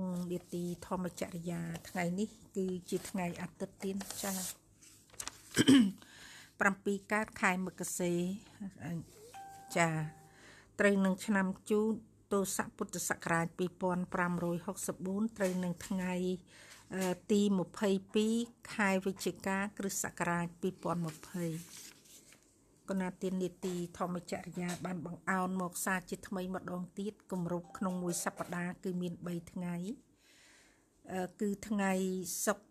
នាទីធម្មចរិយាថ្ងៃនេះគឺជាថ្ងៃអាទិត្យទានចា7កើតខែមករាចា ត្រូវនឹងឆ្នាំជូតទសពុទ្ធសករាជ2564ត្រូវនឹងថ្ងៃទី22ខែវិច្ឆិកាគ្រិស្តសករាជ2020គណៈទាននីតិធម្មចរិយាបានបង្អោនមកសារជាថ្មីម្ដងទៀតគម្រប់ក្នុងមួយសប្ដាហ៍គឺមាន3ថ្ងៃគឺថ្ងៃសុក្រ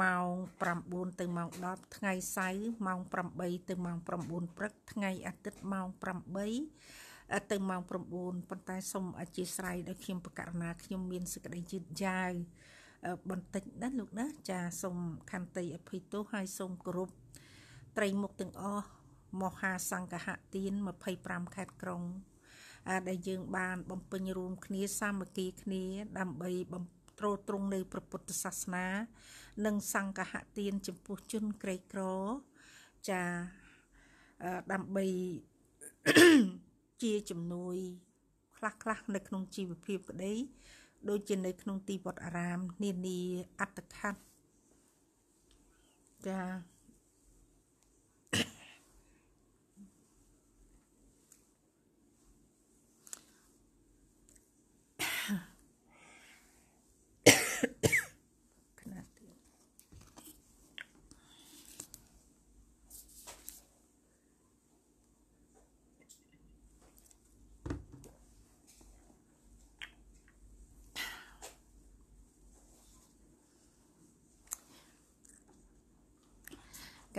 ម៉ោង9ទៅម៉ោង10ថ្ងៃសៅរ៍ម៉ោង8ទៅម៉ោង9ព្រឹកថ្ងៃអាទិត្យម៉ោង8ទៅម៉ោង9ប៉ុន្តែសូមអធិស្ឋានដោយខ្ញុំបកករណាខ្ញុំមានសេចក្តីយឺតយ៉ាវបន្តិចណាលោកណាចាសូមខន្តីអភ័យទោសហើយសូមគោរពត្រីមុខទាំងអស់មហាសង្ឃហទាន25ខេត្តក្រុងដែលយើង បាន បំពេញរួមគ្នាសាមគ្គីគ្នា ដើម្បីបំត្រោត្រង់នៅព្រះពុទ្ធសាសនានិងសង្ឃហទានចំពោះជនក្រីក្រ ចាដើម្បីជាជំនួយ ខ្លះៗនៅក្នុងជីវភាពក្តីដូចជានៅក្នុងទីវត្តអារាម នានាអត្តខណ្ឌចា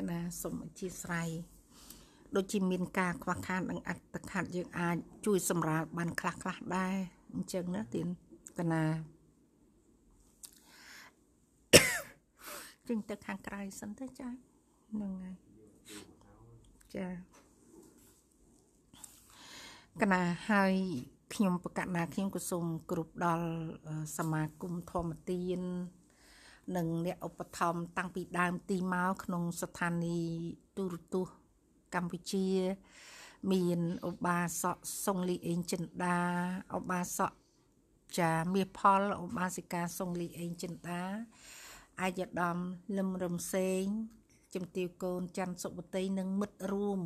ណាសូមអធិស្ឋានដូចជាមានការខ្វះខាតនិងអត្តខាតយើងអាចជួយសម្រាលបានខ្លះខ្លះដែរអញ្ចឹងណាទៀនកណាចេញទៅខាងក្រៅសិនទៅចាហ្នឹងហើយចាកណាហើយខ្ញុំប្រកាសណាខ្ញុំក៏សូមគ្រប់ដល់សមាគមធម្មទាននិងអ្នកឧបត្ថម្ភតាំងពីដើម ទីមកក្នុងស្ថានីយ៍ទូរទស្សន៍កម្ពុជា មានឧបាសកសុងលីអេងចិនដាឧបាសកចាមាសផលឧបាសិកាសុងលីអេងចិនដាអាយដាមលឹមរំសេងជំទាវកូនច័ន្ទសុបតីនិងមិត្តរួម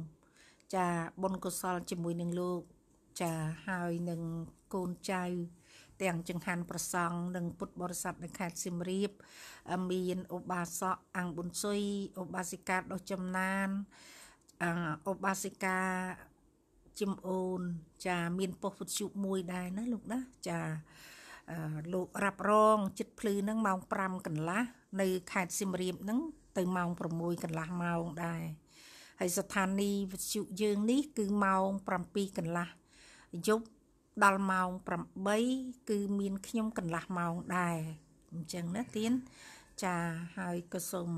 ចាបុណ្យកុសលជាមួយនឹងលោក ចាហើយនឹងកូនចៅទាំងចង្ហាន់ប្រសង់និងពុទ្ធបរិស័ទនៅខេត្តសៀមរាបមានឧបាសកអង្គប៊ុនសុយឧបាសិកាដោះចំណានឧបាសិកាជំអូន ចាមានប៉ុស្តិ៍ពុទ្ធជមួយដែរណាលោកណាចាលោករ៉ាប់រងចិត្តភ្លឺនឹងម៉ោង5កន្លះនៅខេត្តសៀមរាបនឹងទៅម៉ោង6កន្លះម៉ោងដែរហើយស្ថានីយ៍វិទ្យុយើងនេះគឺម៉ោង7កន្លះយប់ដល់ម៉ោង8គឺមាន ខ្ញុំកន្លះម៉ោងដែរអញ្ចឹងណាទៀនចាហើយក៏សូម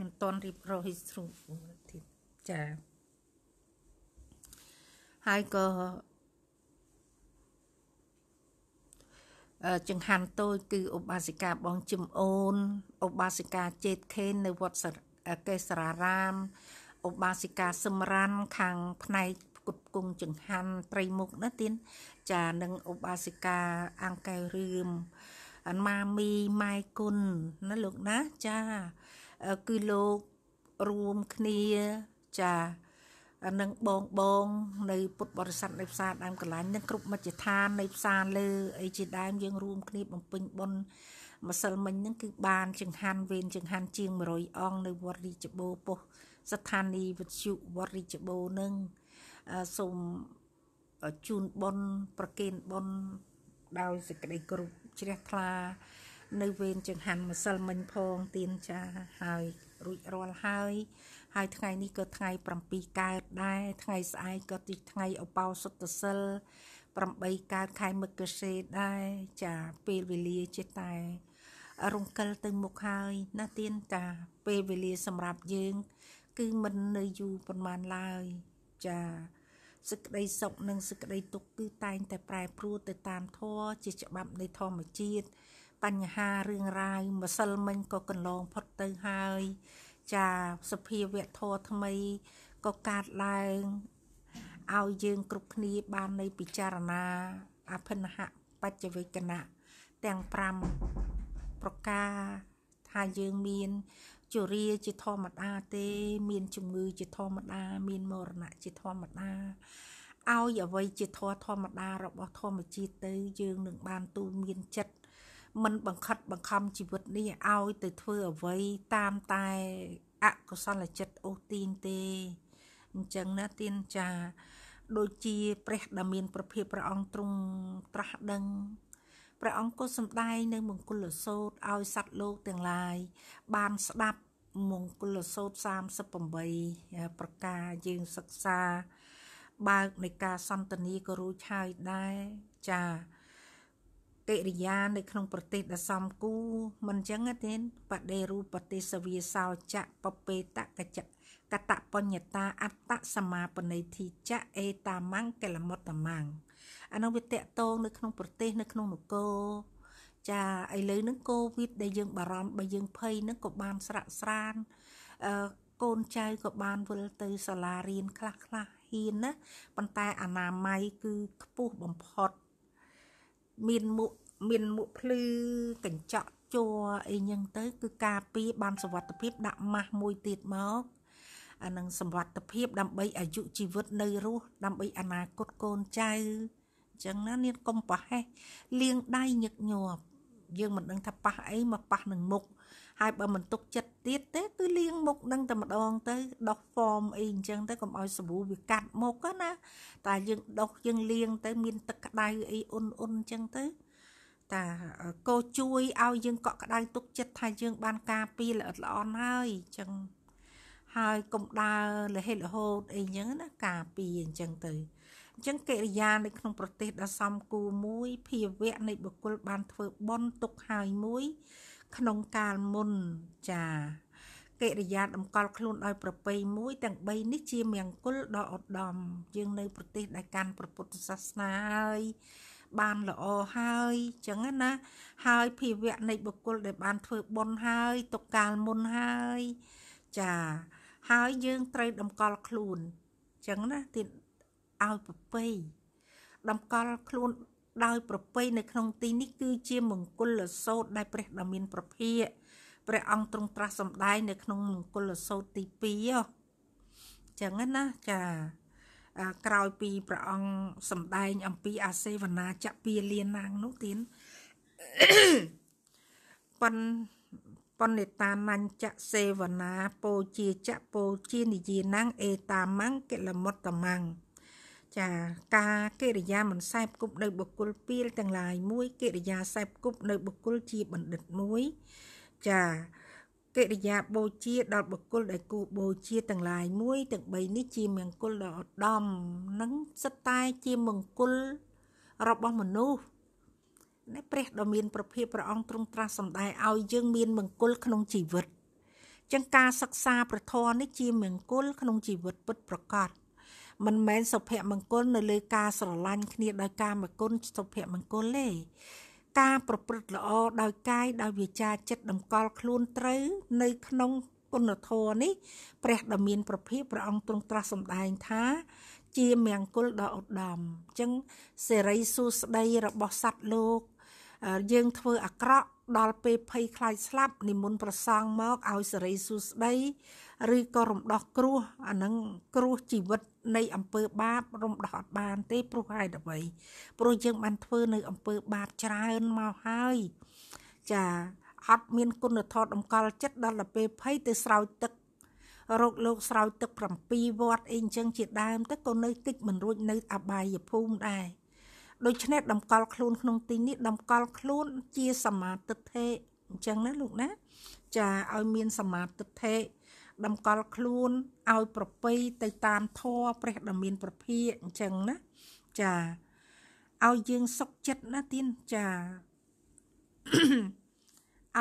មិនតន់រៀបរយស្រួលទៀតចាហើយក៏ចង្ហាន់តូចគឺឧបាសិកាបងជឹមអូនឧបាសិកាចេតខេន នៅវត្តកេសរារាមឧបាសិកាសំរាន់ខាងផ្នែកគុតគង់ចង្ហាន់ត្រីមុខណាទៀតចានឹងឧបាសិកាអង្គកែរឿមអនមាមីម៉ែគុណណាលោកណាចាគឺលោករួមគ្នាចាអានឹងបងបងនៅពុទ្ធបរិស័ទនៅផ្សារដើមកន្លែងនឹងគ្រប់មជ្ឈដ្ឋាននៅផ្សារលើអីជាដើមយើងរួមគ្នាបំពេញបុណ្យម្សិលមិញហ្នឹងគឺបានចង្ហាន់វេនចង្ហាន់ជាង100អង្គនៅវត្តរាជបូរពុះស្ថានីយ៍វិទ្យុវត្តរាជបូរនឹងសូមជូនបុណ្យប្រគេនបុណ្យដោយសេចក្តីគោរពជ្រះថ្លានៅវេនចង្ហាន់ម្សិលមិញផងទៀនចាហើយរួចរាល់ហើយហើយថ្ងៃនេះក៏ថ្ងៃ7កើតដែរថ្ងៃស្អែកក៏ទីថ្ងៃឧបោសថសិល8កើតខែមករាដែរចាពេលវេលាចេះតែរង្កិលទៅមុខហើយណាទៀនតាពេលវេលាសម្រាប់យើង គឺមិននៅយូរប៉ុន្មានឡើយចាសេចក្តីសុខនិងសេចក្តីទុក្ខគឺតែងតែប្រែប្រួលទៅតាមធម៌ជាច្បាប់នៃធម្មជាតិបញ្ហារឿងរ៉ាវម្សិលមិញក៏កន្លងផុតទៅហើយចាសភាវៈធរថ្មីក៏កាត់ឡើងឲ្យយើងគ្រប់គ្នាបាននៃពិចារណាអភិនហបច្ចវេកណៈទាំង5ប្រការថាយើងមានជរាជាធម្មតាទេ មានជំងឺជាធម្មតា មានមរណៈជាធម្មតាឲ្យអ្វីជាធម៌ធម្មតារបស់ធម្មជាតិទៅ យើងនឹងបានទូមានចិត្តមិនបង្ខិតបង្ខំជីវិតនេះឲ្យទៅធ្វើអ្វីតាមតែអកុសលចិត្តអូសទាញទេអញ្ចឹងណាទានចា ដូចជាព្រះដ៏មានប្រភិបព្រះអង្គទ្រង់ត្រាស់ដឹងព្រះអង្គក៏សម្ដែងនៅមង្គលសូត្រឲ្យសត្វលោកទាំងឡាយបានស្ដាប់មង្គលសូត្រ38ប្រការយើងសិក្សា បើកនៃការសន្តានាក៏រួចហើយដែរចា៎កិរិយានៅក្នុងប្រទេសដ៏សំគូមិនចឹងទេបដេរូបទេសវាសោចៈបពេតកចៈកតបញ្ញតាអត្តសមាបនីធិចៈអេតាមੰកិលមុតតមੰអានោះវាតកតងនៅក្នុងប្រទេសនៅក្នុងនគរចាឥឡូវហ្នឹងកូវីដដែលយើងបារម្ភបើយើងភ័យហ្នឹងក៏បានស្រាក់ស្រានអឺកូនចៅក៏បានវិលទៅសាលារៀនខ្លះខ្លះហ៊ានណាប៉ុន្តែអនាម័យគឺខ្ពស់បំផុតមានមុខមានមុខភ្លឺកញ្ចក់ជ័រអីហ្នឹងទៅគឺការពារបានសុវត្ថិភាពដាក់ម៉ាស់មួយទៀតមកអានឹងសុវត្ថិភាពដើម្បីអាយុជីវិតនៅរស់ដើម្បីអនាគតកូនចៅអញ្ចឹងណានាងកុំប្រហែសលាងដៃញឹកញាប់យើងមិនដឹងថាប៉ះអីមកប៉ះនឹងមុខហើយបើមិនទុកចិត្តទៀតទេគឺលាងមុខនឹងតែម្ដងទៅដោះហ្វមអីអញ្ចឹងទៅកុំឲ្យសាប៊ូវាកាត់មុខណាតែយើងដោះយើងលាងទៅមានទឹកក្តៅអីអ៊ុនអ៊ុនអញ្ចឹងទៅតាកោជួយឲ្យយើងកក់ក្ដៅទុកចិត្តថាយើងបានការពីល្អិតល្អន់ហើយអញ្ចឹងហើយកុំដើរលហេតលហូតអីអញ្ចឹងណាការពីអញ្ចឹងទៅអញ្ចឹងកិរិយានៅក្នុងប្រទេសដ៏សំគូមួយភាវៈនៃបុគ្គលបានធ្វើបន់ទុកហើយមួយក្នុងកាលមុនចាកិរិយាតម្កល់ខ្លួនដោយប្រពៃមួយទាំង3នេះជាមង្គលដ៏ឧត្តមយើងនៅប្រទេសដែលកាន់ព្រះពុទ្ធសាសនាហើយ បានល្អហើយចឹងណា ហើយភាវៈនៃបុគ្គលដែលបានធ្វើបុណ្យហើយទុកកាលមុនហើយចាហើយយើងត្រូវតម្កល់ខ្លួនចឹងណាទៀតឲ្យប្រពៃតម្កល់ខ្លួនដោយប្រពៃនៅក្នុង ទីនេះគឺជាមង្គលសូត្រដែលព្រះដ៏មាន ប្រភាកព្រះអង្គទ្រង់ត្រាស់សម្ដែងនៅក្នុងមង្គលសូត្រទី2ចឹងណាចាក្រោយពីព្រះអង្គសម្ដែងអំពីអាសេវនាចពាលានាងនោះទៀតប៉ិនប៉ុននេតាមញ្ចសេវនាពោជាចពោជានិយានាំងអេតាម៉ងកិលមុតតម៉ងចាការកិរិយាមិនសែបគប់នៅបុគ្គលពីលទាំងឡាយមួយកិរិយាសែបគប់នៅបុគ្គលជាបណ្ឌិតមួយចាកិរិយាបូជាដល់បុគ្គលដែលគូបូជាទាំងឡាយមួយទាំង3នេះជាមង្គលដ៏ឧត្តមនិងសិតតែជាមង្គលរបស់មនុស្សនេះព្រះដ៏មានប្រភពព្រះអង្គទ្រង់ត្រាស់សម្ដែងឲ្យយើងមានមង្គលក្នុងជីវិតចឹងការសិក្សាព្រះធម៌នេះជាមង្គលក្នុងជីវិតពិតប្រាកដមិនមែនសុភមង្គលនៅលើការស្រឡាញ់គ្នាដោយការមកគុណសុភមង្គលទេការប្រព្រឹត្តល្អដោយកាយដោយវាចាចិត្តតម្កល់ខ្លួនត្រូវនៅក្នុងគុណធម៌នេះព្រះដ៏មានប្រភិព្រះអង្គទ្រង់ត្រាស់សម្ដែងថា ជាមង្គលដ៏ឧត្តមអញ្ចឹងសេរីសួស្តីរបស់សត្វលោកយើងធ្វើអាក្រក់ដល់ពេលភ័យខ្លាចស្លាប់និមន្តប្រសង់មកឲ្យសេរីសួស្តីឬក៏រំដោះគ្រោះអានឹងគ្រោះជីវិតនៃអំពើបាបរំដោះអត់បាន ទេ ព្រោះហេតុអ្វីព្រោះយើងបានធ្វើនៅអំពើបាបច្រើនមកហើយចាអត់មានគុណធម៌តម្កល់ចិត្តដល់ទៅពេលភ័យទៅស្រោចទឹករោគលោក ស្រោចទឹក7វត្តអីអញ្ចឹងជាដើមទៅក៏នៅតិចមិនរួចនៅអបាយភូមិដែរដូច្នេះតម្កល់ខ្លួនក្នុងទីនេះតម្កល់ខ្លួន ជាសមាទិដ្ឋិអញ្ចឹងណាលោកណា ចាឲ្យមានសមាទិដ្ឋិតម្កល់ខ្លួនឲ្យប្រប្រៃទៅតាមធម៌ព្រះដ៏មានប្រភាកអញ្ចឹងណាចាឲ្យយើងសុខចិត្តណាទៀនចា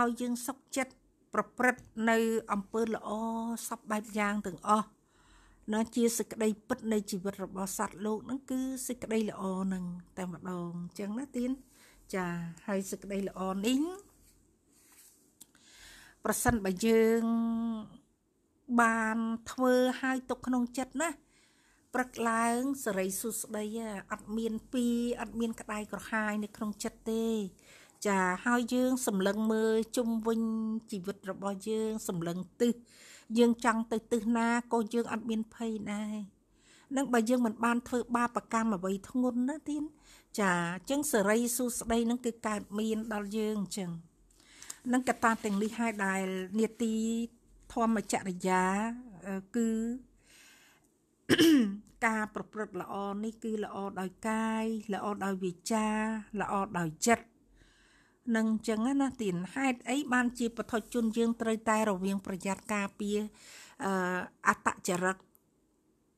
ឲ្យយើងសុខចិត្តប្រព្រឹត្តនៅអំពើល្អសពបែបយ៉ាងទាំងអស់ណាជាសេចក្តីពិតនៃជីវិតរបស់សត្វលោកហ្នឹងគឺសេចក្តីល្អហ្នឹងតែម្ដងអញ្ចឹងណាទៀនចាហើយសេចក្តីល្អនេះប្រសិនបើយើងបានធ្វើឲ្យទុកក្នុងចិត្តណាព្រឹកឡើងសេរីសុស្ដីអត់មានពីអត់មាន ក្តៅក្រហាយនៅក្នុងចិត្តទេ ចាហើយយើងសម្លឹងមើលជុំវិញជីវិតរបស់យើង សម្លឹងទិសយើងចង់ទៅទិសណាក៏យើងអត់មានភ័យដែរនឹងបើយើងមិនបានធ្វើបាបកម្មអ្វីធ្ងន់ណាទៀតចាអញ្ចឹងសេរីសុស្ដីនឹងគឺកើតមាន ដល់យើងអញ្ចឹងនឹងកត្តាទាំងនេះហើយដែលនេតិធម្មចរិយាគឺការប្រព្រឹត្តល្អនេះគឺល្អដោយកាយល្អដោយវាចាល្អដោយចិត្តនឹងចឹងណាទីហេតុអីបានជាពធជនយើងត្រូវតែរវាងប្រយ័ត្នការពារអតចរិត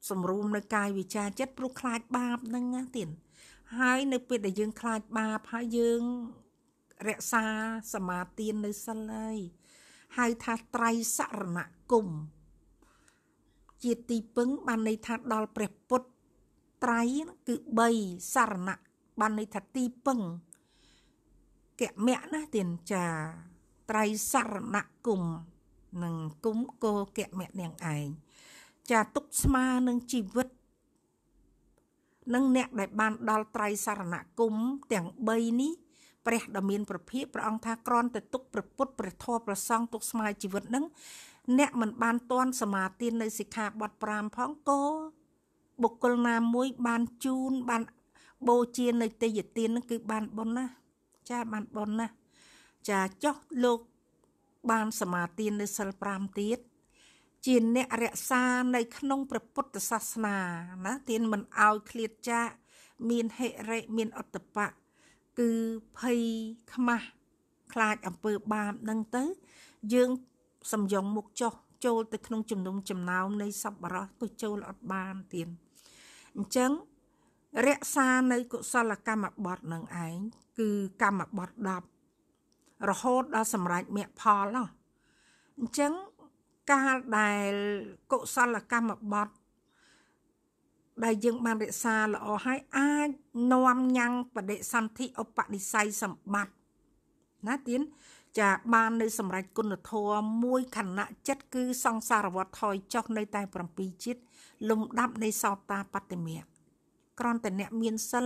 សម្រួមនៅកាយវិចាចិត្តព្រោះខ្លាចបាបហ្នឹងណាទីហើយនៅពេលដែលយើង ខ្លាចបាប ហើយយើងរក្សាសមាទាននៅសិលហើយហៅថាត្រៃសរណគមជាទីពឹងបានន័យថាដល់ព្រះពុទ្ធត្រៃគឺ3សរណៈបានន័យថាទីពឹងកមៈណាទានចាត្រៃសរណគមនឹងគុំកោកមៈនឹងឯងចាទុកស្មើនឹងជីវិតនឹងអ្នកដែលបានដល់ត្រៃសរណគមទាំង3នេះព្រះដ៏មានប្រភិយព្រះអង្គថាក្រន់ ទៅទុកព្រះពុទ្ធព្រះធម៌ព្រះសង្ឃទុកស្មារតីជីវិតនឹងអ្នកមិនបានតន់សមាទាននៅសិក្ខាបទ5ផងក៏បុគ្គលណាមួយបានជូនបានបូជានៅទេយទាននឹងគឺបានបុណ្យណាចាបានបុណ្យណាចាចុះលោកបានសមាទាននៅសិល5ទៀត ជាអ្នករក្សានៅក្នុងព្រះពុទ្ធសាសនាណាទានមិនអោយឃ្លាតចាកមានហិរិមានអត្តបៈគឺភ័យខ្មាស់ខ្លាចអំពើបាបនឹងទៅយើងសំយងមុខចុះចូលទៅក្នុងជំនុំចំណោមនៃសប្បុរសក៏ចូលអត់បានទៀតអញ្ចឹងរក្សានៅកុសលកម្មបតនឹងឯងគឺកម្មបត10រហូតដល់សម្រេចមគ្គផលអញ្ចឹងកាលដែលកុសលកម្មបតដែលយើងបានរក្សាល្អហើយអាចនាំញ៉ាំងបដិសន្ធិឧបនិស្ស័យសម្បត្តិណាទៀនចាបាននៅសម្រាប់គុណធម៌មួយខណៈចិត្តគឺសង្សារវត្តថយចុះនៅ តែ7ជាតិលំដាប់នៃសោតាបត្តមៈក្រន្តតែអ្នកមានសិល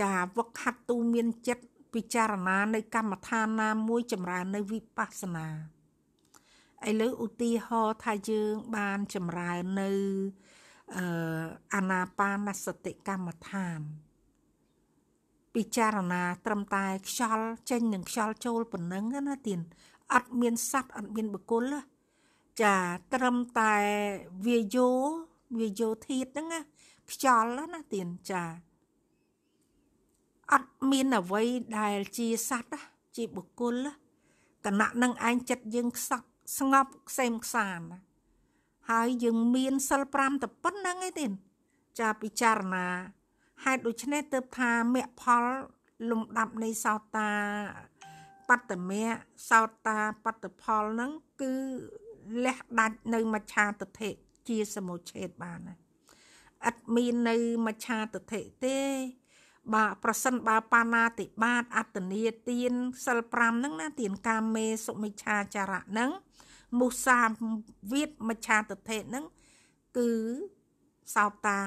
ចាវឹកហាត់ទូមានចិត្តពិចារណានៅកម្មដ្ឋានណាមួយចម្រើននៅវិបស្សនាឥឡូវឧទាហរណ៍ថាយើងបានចម្រើននៅអឺអាណាបានសតិកម្មដ្ឋាន ពិចារណា ត្រឹមតែ ខ្យល់ចេញនិងខ្យល់ចូលប៉ុណ្ណឹងណាទៀនអត់មានសัตว์អត់មាន បុគ្គលចាត្រឹមតែវាយោវាយោធាតហ្នឹងណាខ្យល់ណាទៀនចា អត់មានអ្វីដែលជាសัตว์ជាបុគ្គលគណៈនឹងឯងចិត្តយើងខ្សត់ស្ងប់ខ្សែមខ្សានណាហើយយើងមានសិល5តែប៉ុណ្្នឹងឯងទេចាពិចារណាហេតុដូច្នេះទើបថាមគ្គផលលំដាប់នៃសោតាបត្តមៈសោតាបត្តផលហ្នឹងគឺលះដាច់នៅមច្ឆាទិដ្ឋិជាសមុឆេតបានណាឥតមាននៅមច្ឆាទិដ្ឋិទេ បាទប្រសិនបើបាណាតិបាតអត្តនីទានសិល5ហ្នឹងណាទានកាមេសុមិច្ឆាចារៈហ្នឹងមុសាវៀតមច្ឆាទិដ្ឋិហ្នឹងគឺសោតា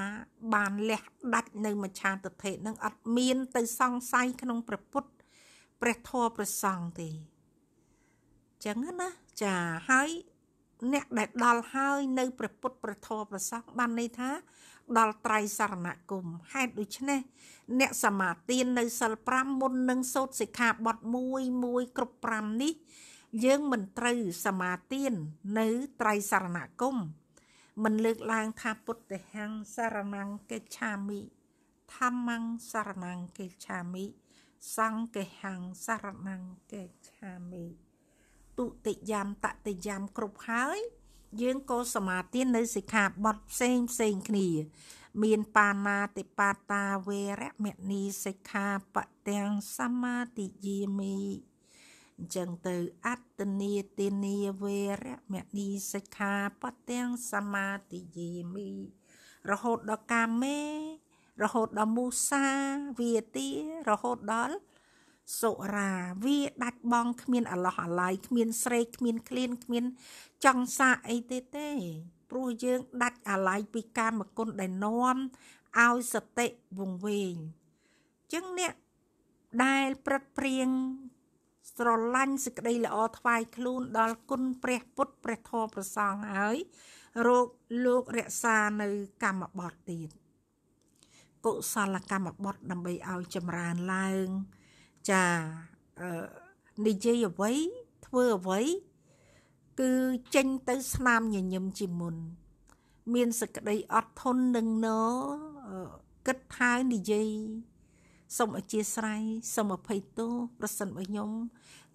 បានលះដាច់នៅមច្ឆាទិដ្ឋិហ្នឹងអត់មាន ទៅសង្ស័យក្នុងព្រះពុទ្ធព្រះធម៌ព្រះសង្ឃទេចឹងណាចាហើយអ្នកដែលដល់ហើយ នៅព្រះពុទ្ធព្រះធម៌ព្រះសង្ឃបានន័យថា ដល់ត្រៃសរណគមហេតុដូច្នេះអ្នកសមាទាននៅសិល5មុននឹងសូត្រសិក្ខាបទ1 1គ្រប់5នេះយើងមិនត្រូវសមាទាននៅត្រៃសរណគមមិនលើកឡើងថាពុទ្ធិហੰសរណង្កេឆាមិធម្មង្សរណង្កេឆាមិសង្កេហੰសរណង្កេឆាមិទុតិយមតតិយមគ្រប់ហើយ យើងក៏សមាទាននៅសិក្ខាបទផ្សេងផ្សេងគ្នាមានបាណាតិបាតាវេរមណីសិក្ខាបទាំងសមាទិយាមិអញ្ចឹងទៅអត្តនីទានាវេរមណីសិក្ខាបទាំងសមាទិយាមី រហូតដល់កាមេ រហូតដល់មូសាវាទារហូតដល់សុរាវាដាច់បងគ្មានអឡោះអាល័យគ្មានស្រេកគ្មានឃ្លានគ្មានចង់សាអីទេទេ ព្រោះយើងដាច់អាល័យពីកាមគុណដែលនាំឲ្យសតិវង្វេងចឹងអ្នកដែលប្រឹកព្រៀងស្រឡាញ់សេចក្តីល្អថ្វាយខ្លួនដល់គុណព្រះពុទ្ធព្រះធម៌ប្រសងហើយរោគលោករក្សានៅ កម្មបតទៀតកុសលកម្មបតដើម្បីឲ្យចម្រើនឡើងចានិយាយអ្វីធ្វើអ្វីគឺចេញទៅស្នាមញញឹមជាមុន មានសក្តីអត់ធន់នឹងណគិតថានិយាយសូមអធិស្ឋានសូមអភ័យទោសប្រសិនបើខ្ញុំ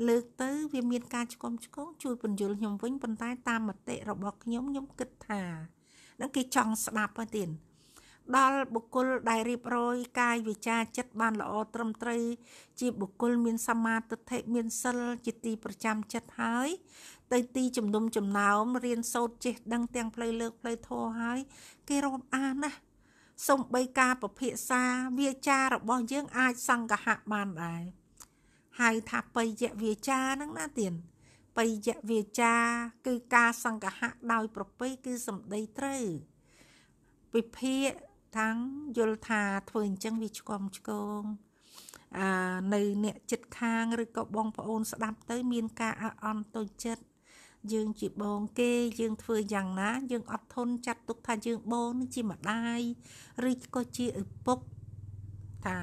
លើកទៅវាមានការឆ្គំឆ្គងជួយពន្យល់ខ្ញុំវិញប៉ុន្តែតាមមតិរបស់ខ្ញុំខ្ញុំគិតថានឹងគេចង់ស្ដាប់ទៅទៀតដល់បុគ្គលដែលរៀបរយកាយវិការចិត្តបានល្អត្រឹមត្រូវជាបុគ្គលមានសមាធិមានសិលជាទីប្រចាំចិត្តហើយ ទៅទីជំនុំចំណោមរៀនសូត្រចេះដឹងទាំងផ្លូវលើកផ្លូវធម៌ហើយ គេរាប់អានណាស់សំបីការពិភាក្សាវាចារបស់យើងអាចសង្កហៈបានដែរហៅថាបិយវាចាហ្នឹងណាទៀតបិយវាចា គឺការសង្កហៈដោយប្រពៃគឺសម្ដីត្រូវពិភាកថាំងយល់ថាធ្វើអញ្ចឹងវាឆ្កំឆ្កងអានៅ អ្នកចិត្តខាងឬក៏បងប្អូនស្ដាប់ទៅ មានការអអន់ទុចិត្តយើងជាបងគេយើងធ្វើយ៉ាងណាយើងអត់ធន់ចាត់ទុកថាយើងបងជាម្ដាយឬក៏ជាឪពុកថា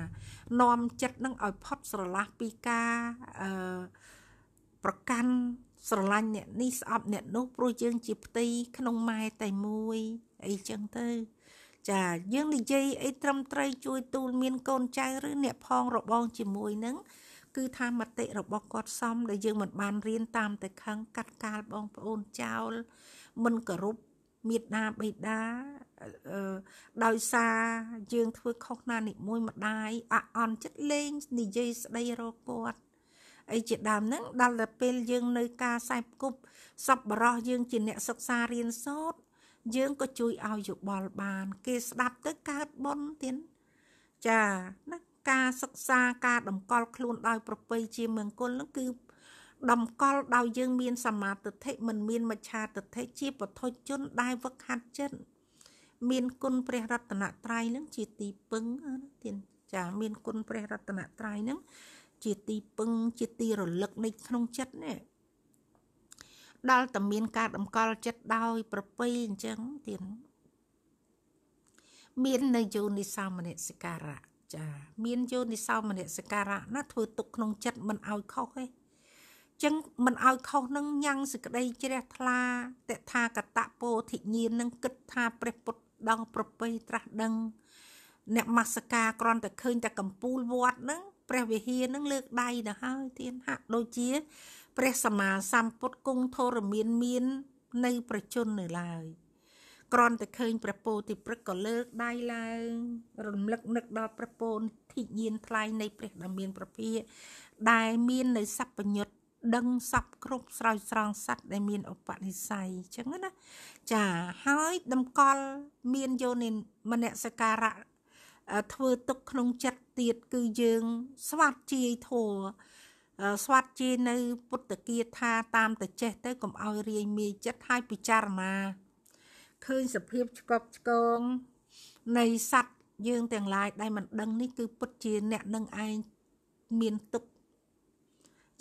នាំចិត្តនឹងឲ្យផុតស្រឡះពីការអឺប្រកាន់ស្រឡាញ់អ្នកនេះស្អប់អ្នកនោះ ព្រោះយើងជាផ្ទៃក្នុងម៉ែតែមួយ អីចឹងទៅ ចាយើងនិយាយអីត្រឹមត្រូវជួយទូលមានកូនចៅឬអ្នកផងរបងជាមួយនឹងគឺថាមតិរបស់គាត់សំដែលយើងមិនបានរៀនតាមតែខឹងកាត់កាលបងប្អូនចោលមិនគោរពមេដាបេដាដោយសារយើងធ្វើខុសណានិមួយម្ដាយអអន់ចិត្តលេងនិយាយស្ដីរកគាត់អីជាដើមហ្នឹងដល់តែពេលយើងនៅការសែបគប់សប្បរោះយើងជាអ្នកសិក្សារៀនសូត្រយើងក៏ជួយឲ្យយោបល់បាន គេស្ដាប់ទៅកើតបុណ្យទៀតចាណាការសិក្សាការតម្កល់ខ្លួនដោយប្រពៃជាមង្គលនោះគឺតម្កល់ដោយយើងមានសមាទិដ្ឋិមិនមានមច្ឆាទិដ្ឋិជាពធជនដែលវឹកហាត់ចិត្តមានគុណព្រះរតនត្រ័យនឹងជាទីពឹងទៀតចាមានគុណព្រះរតនត្រ័យនឹងជាទីពឹងជាទីរលឹកនៃក្នុងចិត្តនេះដល់តែមានការតម្កល់ចិត្តដោយប្រពៃអញ្ចឹងទៀតមាននៅយោនិសាមនសិការៈចាមានយោនិសោមនសិការៈណាធ្វើទុកក្នុងចិត្តមិនឲ្យខុសទេចឹងមិនឲ្យខុសនឹងញ៉ាំងសក្តីជ្រះថ្លាតថាកតពោធិញ្ញានឹងគិតថាព្រះពុទ្ធដង ប្រពៃត្រាស់ដឹង អ្នកមាសការគ្រាន់តែឃើញតែកំពូលវត្តនឹងព្រះវិហារនឹងលើកដៃទៅហើយទៀនហាក់ដូចជាព្រះសម្មាសម្ពុទ្ធគង់ធរមានមាននៅប្រជជននៅឡើយគ្រាន់តែឃើញព្រះពោធិព្រឹកក៏លើកដៃឡើងរំលឹកនឹកដល់ព្រះពោធិញ្ញាណថ្លៃនៃព្រះដ៏មាន ប្រភាកដែលមាននៅសពញ្ញុតដឹងសពគ្រប់ស្រោចស្រង់សัตว์ដែលមានឧបនិស្ស័យអញ្ចឹងណាចាហើយតម្កល់មានយោនិមនសិការៈធ្វើទុកក្នុងចិត្តទៀតគឺយើង ស្វាត់ជាយធัวស្វាត់ជានៅ ពុទ្ធគាថាតាមតចេះទៅកុំឲ្យរាយមាយចិត្តហើយពិចារណាឃើញសភាពឆ្កប់ឆ្កងនៃសัตว์យើងទាំងឡាយដែលមិនដឹងនេះគឺពិតជាអ្នកនឹងឯងមានទុក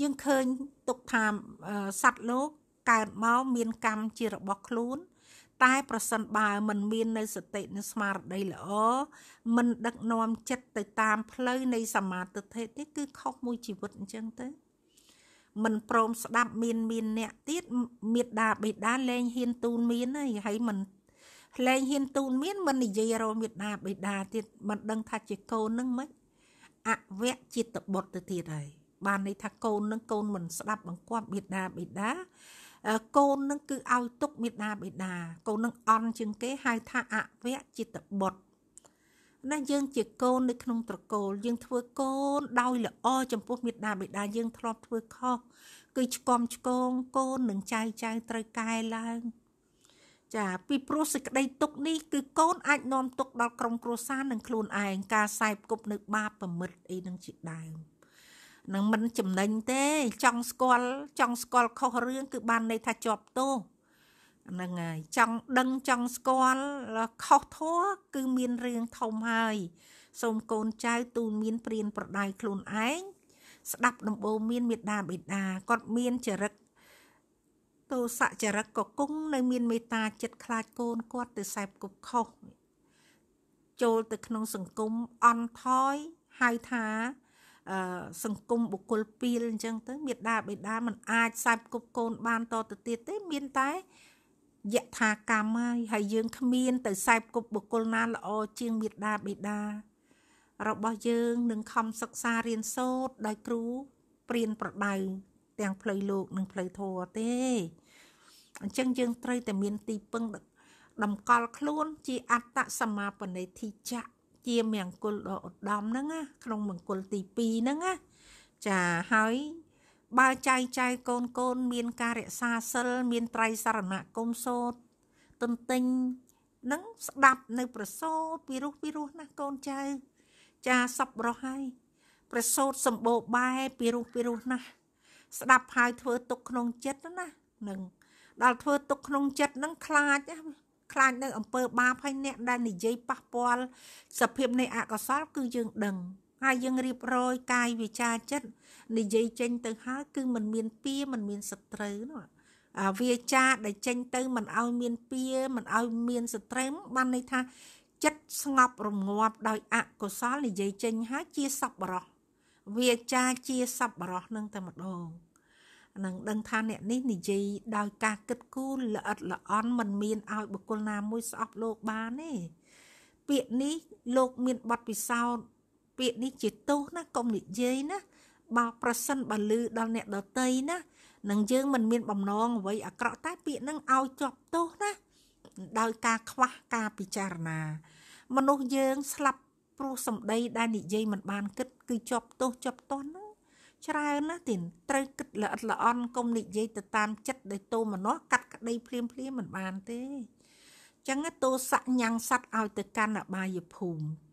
យើងឃើញទុកថាសัตว์លោកកើតមកមានកម្មជារបស់ខ្លួន តែ ប្រសិនបើมันមាននៅសតិនិងស្មារតីល្អมันដឹកនាំចិត្តទៅតាមផ្លូវនៃសមាធិទេគឺខុសមួយជីវិតអញ្ចឹងទៅមិនព្រមស្ដាប់មានមានអ្នកទៀតមេដាបេដាលែងហ៊ានទូនមានហើយហើយមិនលែងហ៊ានទូនមានមិននិយាយរមេដាបេដាទៀតមិនដឹងថាជាកូននឹងមិនអវៈចិត្តបុត្រទៅទៀតហើយបានន័យថាកូននឹងកូនមិនស្ដាប់បង្គាប់មេដាបេដាកូននឹងគឺឲ្យទុកមេដាបេដាកូននឹងអន់ជាងគេហៅថាអវៈចិត្តបុត្រណាយើងជាកូននៅក្នុងត្រកូល យើងធ្វើកូនដោយល្អចំពោះមេត្តាបិតាយើងធ្លាប់ធ្វើខុសគឺឆ្កំឆ្កងកូននឹងចៅចៅត្រូវកែឡើង ចាពីព្រោះសេចក្តី ទុកនេះគឺកូនអាចនាំទុកដល់ក្រុមគ្រួសារនិងខ្លួនឯងការសែបគប់នៅបាបប្រមិតអីនឹងជាដើមនឹងមិនចំណេញទេ ចង់ស្គាល់ចង់ស្គាល់ខុសរឿងគឺបានន័យថាជាប់ទោសហ្នឹងហើយចង់ដឹងចង់ស្គាល់ខុសធัวគឺមានរឿងធំហើយសូមកូនចៅទូនមានព្រៀនប្រដៅខ្លួនឯងស្ដាប់ដំបូងមានមេដាបេដាគាត់មានចរិតទោសចរិតក៏គង់នៅ មានមេត្តាចិត្តខ្លាចកូនគាត់ទៅសែបគប់ខុសចូលទៅក្នុងសង្គមអន់ថយហៅថាអឺសង្គមបុគ្គលពីលអញ្ចឹងទៅមេដាបេដាមិនអាចសែបគប់កូន បានតទៅទៀតទេមានតែយថាកម្មហើយហើយយើងគ្មានទៅសែបគប់បុគ្គលណាល្អជាងមេដាបេដារបស់យើងនឹងខំសិក្សារៀនសូត្រដោយគ្រូព្រៀនប្រដៅទាំងផ្លូវលោកនិងផ្លូវធម៌ទេ អញ្ចឹងយើងត្រូវតែមានទីពឹងតម្កល់ខ្លួន ជាអត្តសមាបនេធិចៈជាមង្គលដ៏ឧត្តមហ្នឹងណាក្នុងមង្គលទី2ហ្នឹងណាចាហើយបើចៃចៃកូនកូន មានការរក្សាសិលមានត្រៃសារណគមសោតទន្ទិញនឹងស្ដាប់នៅប្រសូតពីរោះពីរោះណាកូនចៅចាសពរោះហើយប្រសូតសម្បូរបែពីរោះពីរោះណាស្ដាប់ហើយធ្វើទុកក្នុងចិត្តណានឹងដល់ធ្វើទុកក្នុងចិត្តនឹងខ្លាចខ្លាចនៅអំពើបាបហើយអ្នកដែលនិយាយប៉ះពាល់សភាពនៃអកុសលគឺយើងដឹង ហើយយើងរៀបរយកាយវិចាចិត្តនិយាយចេញទៅហើយគឺมันមានពៀมันមានសត្រូវណាអាវាចាដែលចេញទៅมันឲ្យមានពៀมันឲ្យមានសត្រូវបានន័យថា ចិត្តស្ងប់រងាប់ដោយអកុសលនិយាយចេញហើយជាសប្បុរសវាចាជាសប្បុរសនឹងតែម្ដងនឹងដឹងថាអ្នកនេះនិយាយដោយការគិតគូរល្អិតល្អន់មិនមានឲ្យបុគ្គលណាមួយស្អប់លោកបានទេពាក្យនេះលោកមានបទពិសោធន៍ពាក្យនេះជាទោសណាកុំនិយាយណាបើប្រសិនបើលឺដល់អ្នកដតីណានឹងយើងមិនមានបំណងអ្វីអាក្រក់តែពាក្យនឹងឲ្យជាប់ទោសណាដោយការខ្វះការពិចារណា មនុស្សយើងស្លាប់ព្រោះសម្ដីដែលនិយាយមិនបានគិតគឺជាប់ទោសជាប់ទោសណាច្រើនណាស់ទីត្រូវគិតល្អិតល្អន់កុំនិយាយទៅតាមចិត្តដែលទោមនោះកាត់ក្តីភ្លាមភ្លាមមិនបានទេចឹងទោសៈញ៉ាំងសັດឲ្យទៅកាន់អបាយភូមិ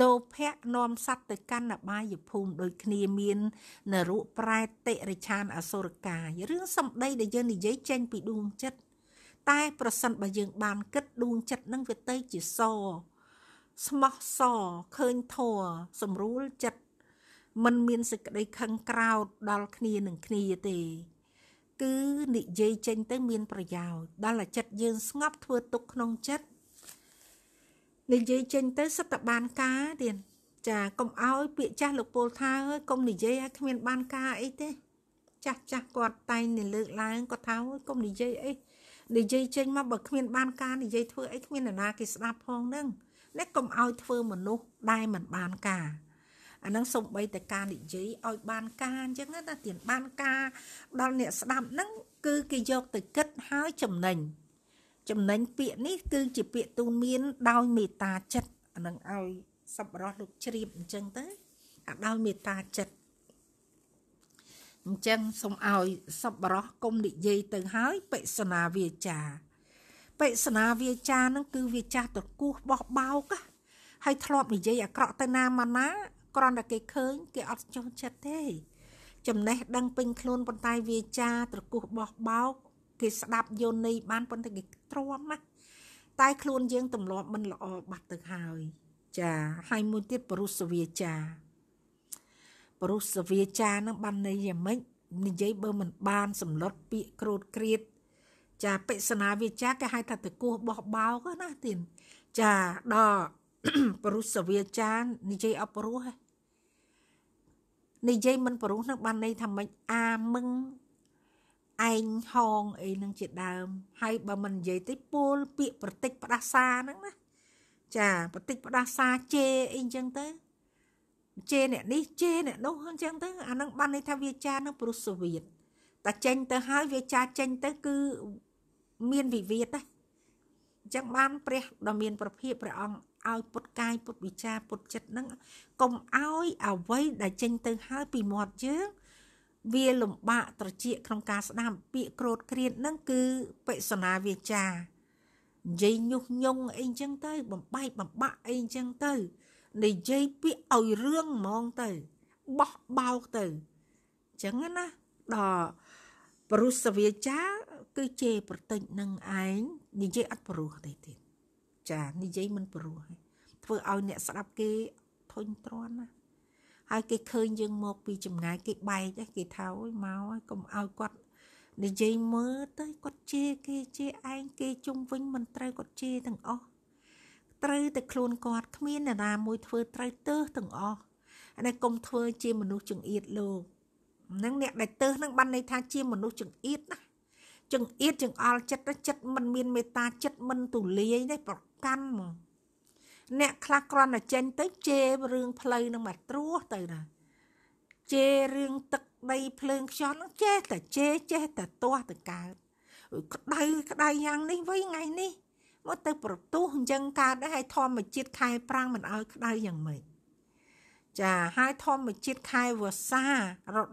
លោភៈនាំសត្វទៅកាន់អបាយភូមិដូចគ្នាមាននរុប្រែតតិរិឆានអសុរកាយរឿងសម្ដីដែលយើងនិយាយចេញពីដួងចិត្តតែ ប្រសិនបើយើងបានគិតដួងចិត្តនឹងវាទៅជាសស្មោះសឃើញធัวសម្រួលចិត្តมันមានសេចក្តីខឹងក្រោតដល់គ្នានឹងគ្នាទេគឺនិយាយចេញទៅមានប្រយោជន៍ដល់ចិត្តយើង ស្ងប់ធ្វើទុកក្នុងចិត្តនិយាយចេញទៅសិតតបានការទៀតចាកុំឲ្យពាក្យចាស់លោកពលថាអើយកុំនិយាយឲ្យគ្មានបានការអីទេចាស់ចាស់គាត់តែងតែលើកឡើងគាត់ថាអើយកុំនិយាយអីនិយាយចេញមកបើគ្មានបានការនិយាយធ្វើអីគ្មាននរណាគេស្ដាប់ផងហ្នឹងនេះកុំឲ្យធ្វើមនុស្សដែលមិនបានការអានឹងសំបីតែការនិយាយឲ្យបានការអញ្ចឹងណាទៀនបានការដល់អ្នកស្ដាប់ហ្នឹងគឺគេយកទៅគិតហើយចំណេញចំណេញពាក្យនេះគឺជាពាក្យទូនមាន ដោយមេត្តាចិត្តអានឹងឲ្យសប្បុរសលោកជ្រាបអញ្ចឹងទៅអាដោយមេត្តាចិត្តអញ្ចឹងសូមឲ្យសប្បុរសគុំនិយាយទៅហើយបិសនាវាចាបិសនាវាចានឹង គឺវាចាស់តគោះបោះបោកហើយធ្លាប់និយាយអាក្រក់ទៅណាមកណាគ្រាន់តែគេឃើញគេអត់ចុះចិត្តទេចំណេះដឹងពេញខ្លួនប៉ុន្តែវាចាត្រគោះបោះបោកគេស្ដាប់យនីបានប៉ុន្តែគេទ្រាំណាតែខ្លួនយើងទម្លាប់មិនល្អបាត់ទៅហើយ ចាហើយមួយទៀតបរុសវាចាបរុសវាចានឹងបានន័យយ៉ាងម៉េចនិយាយបើមិនបានសម្លុតពាក្យក្រោតក្រៀតចាបិសនាវាចាគេហៅថាតកោះបោះបោកណាទីនចាដល់បរុសវាចានិយាយអបរោះនិយាយមិនបរោះនឹងបានន័យថាមិនអាមឹងឯងហងអីនឹងជាដើមហើយបើមិននិយាយទេពោលពាក្យប្រតិចផ្ដាសាហ្នឹងណាចាប្រតិចផ្ដាសាជេអីអញ្ចឹងទៅជេអ្នកនេះជេអ្នកនោះអញ្ចឹងទៅអានឹងបានន័យថាវាចានឹងព្រោះសូវៀតតែចេញទៅហើយវាចាចេញទៅគឺមានវិវាទណាអញ្ចឹងបានព្រះដ៏មាន ប្រភិបព្រះអង្គឲ្យពុតកាយពុតវិចាពុតចិត្តនឹងកុំឲ្យអ្វីដែលចេញទៅហើយពីមាត់យើងវាលំបាកត្រចៀកក្នុងការស្ដាប់ពាក្យក្រោតគ្រៀតនឹងគឺបិសនាវាចានិយាយញុះញង់អីចឹងទៅបំបែកបំបាក់អីចឹងទៅនិយាយពាក្យឲ្យរឿងហ្មងទៅបោះបោកទៅចឹងណាដល់ព្រោះសវាចា គឺជេរប្រតិចនឹងឯងនិយាយអត់ព្រោះទេទៀតចានិយាយមិនព្រោះធ្វើឲ្យអ្នកស្ដាប់គេធុញទ្រាន់ណាហើយគេឃើញយើងមកពីចំណាយគេបែកគេថាអូយមកហើយកុំឲ្យគាត់និយាយមើលទៅគាត់ជេរគេជេរឯងគេជុំវិញមិនត្រូវគាត់ជេរទាំងអស់ត្រូវតែខ្លួនគាត់គ្មាននរណាមួយធ្វើត្រូវទើសទាំងអស់អានេះកុំធ្វើជាមនុស្សចង្អៀតលោកហ្នឹងអ្នកដែលទើសហ្នឹងបានន័យថាជាមនុស្សចង្អៀតណាចង្អៀតចង្អល់ចិត្តចិត្តមិនមានមេត្តាចិត្តមិនទូលាយទេប្រកាន់ហ្មងអ្នកខ្លះគ្រាន់តែចេញទៅជេររឿងផ្លូវនឹងមកត្រួសទៅណាជេររឿងទឹកដីភ្លើងខ្យល់នឹងចេះតែជេរចេះតែទាស់ទៅកើតក្តៅក្តៅយ៉ាងនេះវិញថ្ងៃនេះមកទៅប្រទូសអញ្ចឹងកើតដែរហើយធម្មជាតិខែប្រាំងមិនឲ្យក្តៅយ៉ាងម៉េចចាហើយធម្មជាតិខែវស្សារ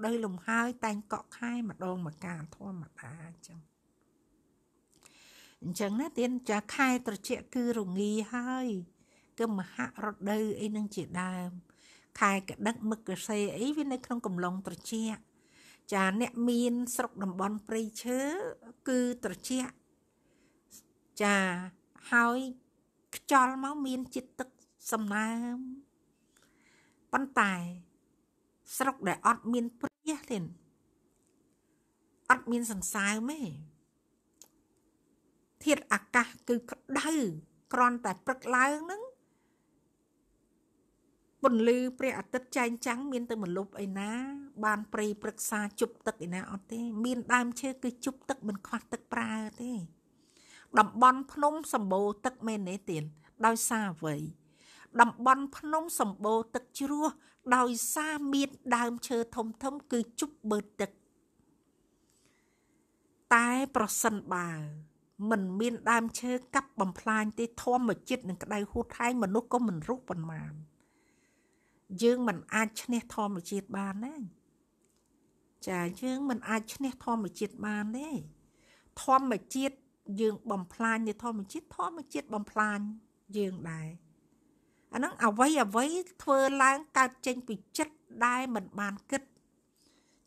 ដូវលំហើយតែងកក់ខែម្ដងមកកាធម្មតាអញ្ចឹងអញ្ចឹងណាទៀនចាខែត្រជាក់គឺរងាហើយគមហៈរដូវអីនឹងជាដើម ខែកដឹកមឹកកសេ អីវានៅក្នុងកំឡុង ត្រជាក់ចាអ្នកមានស្រុកតំបន់ព្រៃឈើគឺត្រជាក់ចាហើយខ្យល់មកមានជាតិទឹកសំណើមប៉ុន្តែ ស្រុកដែលអត់មានព្រះទេអត់មានសន្សើមទេធាតុអាកាសគឺក្តៅគ្រាន់តែព្រឹកឡើងហ្នឹងពន្លឺព្រះអាទិត្យចែងចាំងមានតែមលប់ឯណាបានព្រៃព្រឹក្សាជប់ទឹកឯណាអត់ទេមានដើមឈើគឺជប់ទឹកមិនខ្វះទឹកប្រើទេតំបន់ ភ្នំសម្បូរទឹកមែនទេទៀតដោយសារអ្វីតំបន់ភ្នំសម្បូរទឹកជ្រោះដោយសារមានដើមឈើធំធំគឺជប់បើទឹកតែប្រសិនបើមិនមានដើមឈើកាប់បំផ្លាញទេធម្មជាតិនឹងក្តៅហួតហែងមនុស្សក៏មិនរុះប៉ុន្មាន។យើងមិនអាចឈ្នះធម្មជាតិបានណាចាយើងមិនអាចឈ្នះធម្មជាតិបានទេធម្មជាតិយើងបំផ្លាញនៃធម្មជាតិធម្មជាតិបំផ្លាញយើងដែរអាហ្នឹងអ្វីអ្វីធ្វើឡើងកើតចេញពីចិត្តដែលមិនបានគិត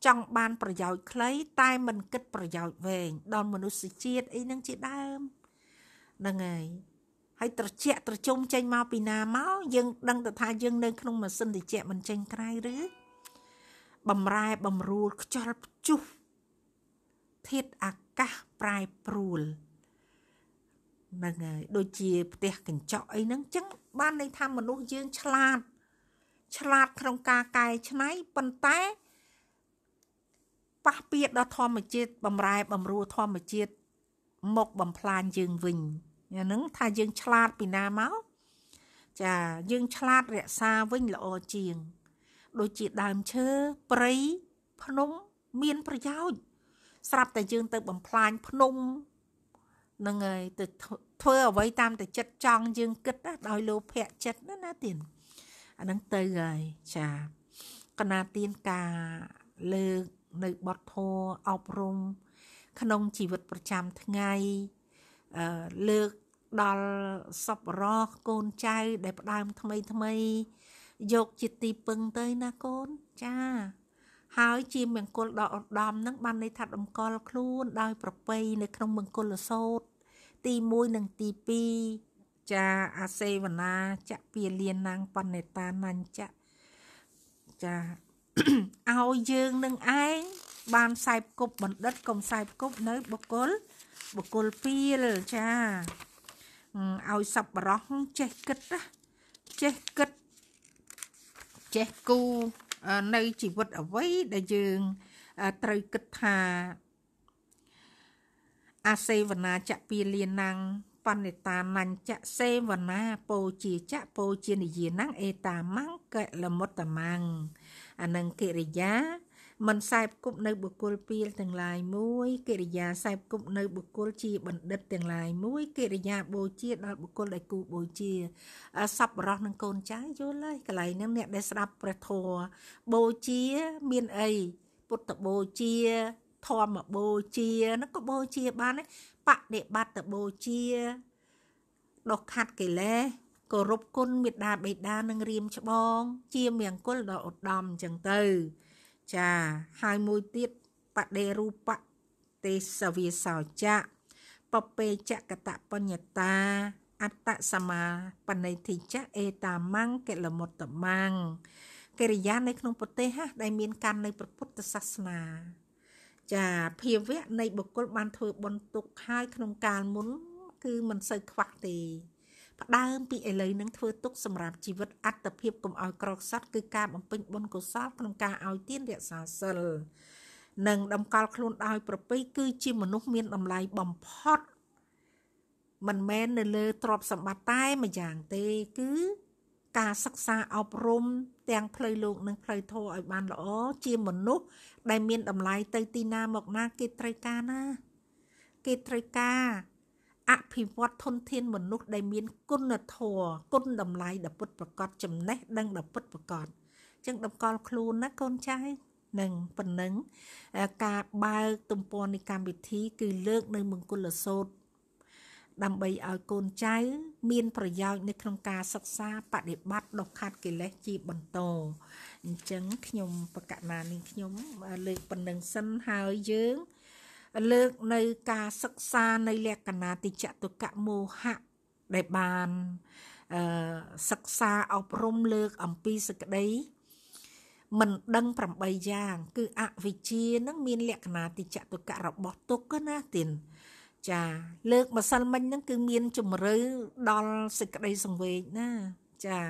ចង់បានប្រយោជន៍ខ្លីតែមិនគិតប្រយោជន៍វែងដល់មនុស្សជាតិអីហ្នឹងជាដើមហ្នឹងហើយហើយត្រជាក់ត្រជុំចេញមកពីណាមកយើងដឹងទៅថាយើងនៅក្នុងម៉ាស៊ីនត្រជាក់មិនចេញក្រៅឬបំរែបំរួលខ្យល់ព្យុះធាតុអាកាសប្រែប្រួលហ្នឹងហើយដូចជាផ្ទះកញ្ចក់អីហ្នឹង ចឹង បានន័យថាមនុស្សយើងឆ្លាតឆ្លាតក្នុងការកែច្នៃប៉ុន្តែប៉ះពៀដល់ធម្មជាតិបំរែបំរួលធម្មជាតិមកបំផ្លាញយើងវិញអានឹងថាយើងឆ្លាតពីណាមកចាយើងឆ្លាតរក្សាវិញល្អជាងដូចជាដើមឈើព្រៃភ្នំមានប្រយោជន៍ស្រាប់តែយើងទៅបំផ្លាញភ្នំនឹងហើយទៅធ្វើអ្វីតាមតែចិត្តចង់យើងគិតដោយលោភៈចិត្តណាណាទៀតអានឹងទៅហើយចាកណាទៀនការលើកនៅបទធរអប់រំក្នុងជីវិតប្រចាំថ្ងៃលើកដល់សពរោះកូនចៅដែលផ្ដើមថ្មីថ្មី យកជាទីពឹងទៅណាកូនចាហើយជាមង្គលដ៏ឧត្តមនឹងបានន័យថាតម្កល់ខ្លួនដោយប្រពៃនៅក្នុងមង្គលសោតទី1និងទី2ចាអាសេវនាចពាលៀនណាងបណ្ណេតានញ្ចចាឲ្យយើងនឹងឯងបានខ្សែគប់បណ្ឌិតកុំខ្សែគប់នៅបុគ្គលបុគ្គលពីលចាឲ្យសប្បុរសចេះគិតណាចេះគិតចេះគូនៅជីវិតអ្វីដែលយើងត្រូវគិតថាអាសេវនាចពាលានាំងបណ្ឌិតានញ្ចសេវនាពោជាចពោជានិយានាំងអេតាម៉ងកិលមុតតម៉ងអានឹងកិរិយាមិនសែបគប់នៅបុគ្គលពីលទាំងឡាយមួយកិរិយាសែបគប់នៅបុគ្គលជាបណ្ឌិតទាំងឡាយមួយកិរិយាបូជាដល់បុគ្គលដែលគូបូជាសពរោះនឹងកូនចៅយល់ហើយកន្លែងហ្នឹងអ្នកដែលស្ដាប់ព្រះធម៌បូជាមានអីពុទ្ធបូជាធម្មបូជាហ្នឹងក៏បូជាបានដែរបដិបត្តិបូជាដុសខាត់កិលេសគោរពគុណមេត្តាបិតានិងរៀមច្បង ជាមង្គលដល់ឧត្តមអញ្ចឹងទៅចាហើយមួយទៀតបដេរូបៈទេសវាសោចៈបពេចកតបញ្ញតាអត្តសមាបណិធិចៈអេតាមੰកិលមុតតមੰកិរិយានៅក្នុងប្រទេសហ่ะដែលមានកាន់នៅព្រះពុទ្ធសាសនាចាភាវៈនៃបុគ្គលបានធ្វើបុណ្យទុកហើយក្នុងកាលមុន គឺមិនសូវខ្វះទេផ្ដើមពីឥឡូវនឹងធ្វើទុកសម្រាប់ជីវិតអត្តភាពកុំឲ្យក្រខ្សត់គឺការបំពេញបុណ្យកុសលក្នុងការឲ្យទានរក្សាសិលនិងដំកល់ខ្លួនដោយប្រពៃគឺជាមនុស្សមានតម្លៃបំផុតមិនមែននៅលើទ្រព្យសម្បត្តិតែម្យ៉ាងទេគឺការសិក្សាអប់រំទាំងផ្លូវលោកនិងផ្លូវធម៌ឲ្យបានល្អជាមនុស្សដែលមានតម្លៃទៅទីណាមកណាគេត្រូវការណាគេត្រូវការអភិវឌ្ឍធនធានមនុស្សដែលមានគុណធម៌គុណតម្លៃដ៏ពិតប្រាកដចំណេះដឹងដ៏ពិតប្រាកដចឹងតម្កល់ខ្លួនណាកូនចៅនឹងប៉ុណ្ណឹងការបើកទំព័រនៃកម្មវិធី គឺលើក នៅមង្គលសោតដើម្បីឲ្យកូនចៅមាន ប្រយោជន៍នៅក្នុងការសិក្សាបដិបត្តិដុសខាត់កិលេសជាបន្តអញ្ចឹងខ្ញុំ បកណានេះខ្ញុំលើកប៉ុណ្ណឹងសិនហើយយើងលើកនៅការសិក្សានៅលក្ខណៈតិចតុកៈមោហៈដែលបានអឺសិក្សាអប់រំលើក អំពីសក្តីមិនដឹង8យ៉ាង គឺអវិជ្ជា នឹងមានលក្ខណៈតិចតុកៈរបស់ទុក្ខណាទីនចាលើកម្សិលមិញហ្នឹង គឺមានជំរឿដល់សេចក្តីសង្វេគណាចា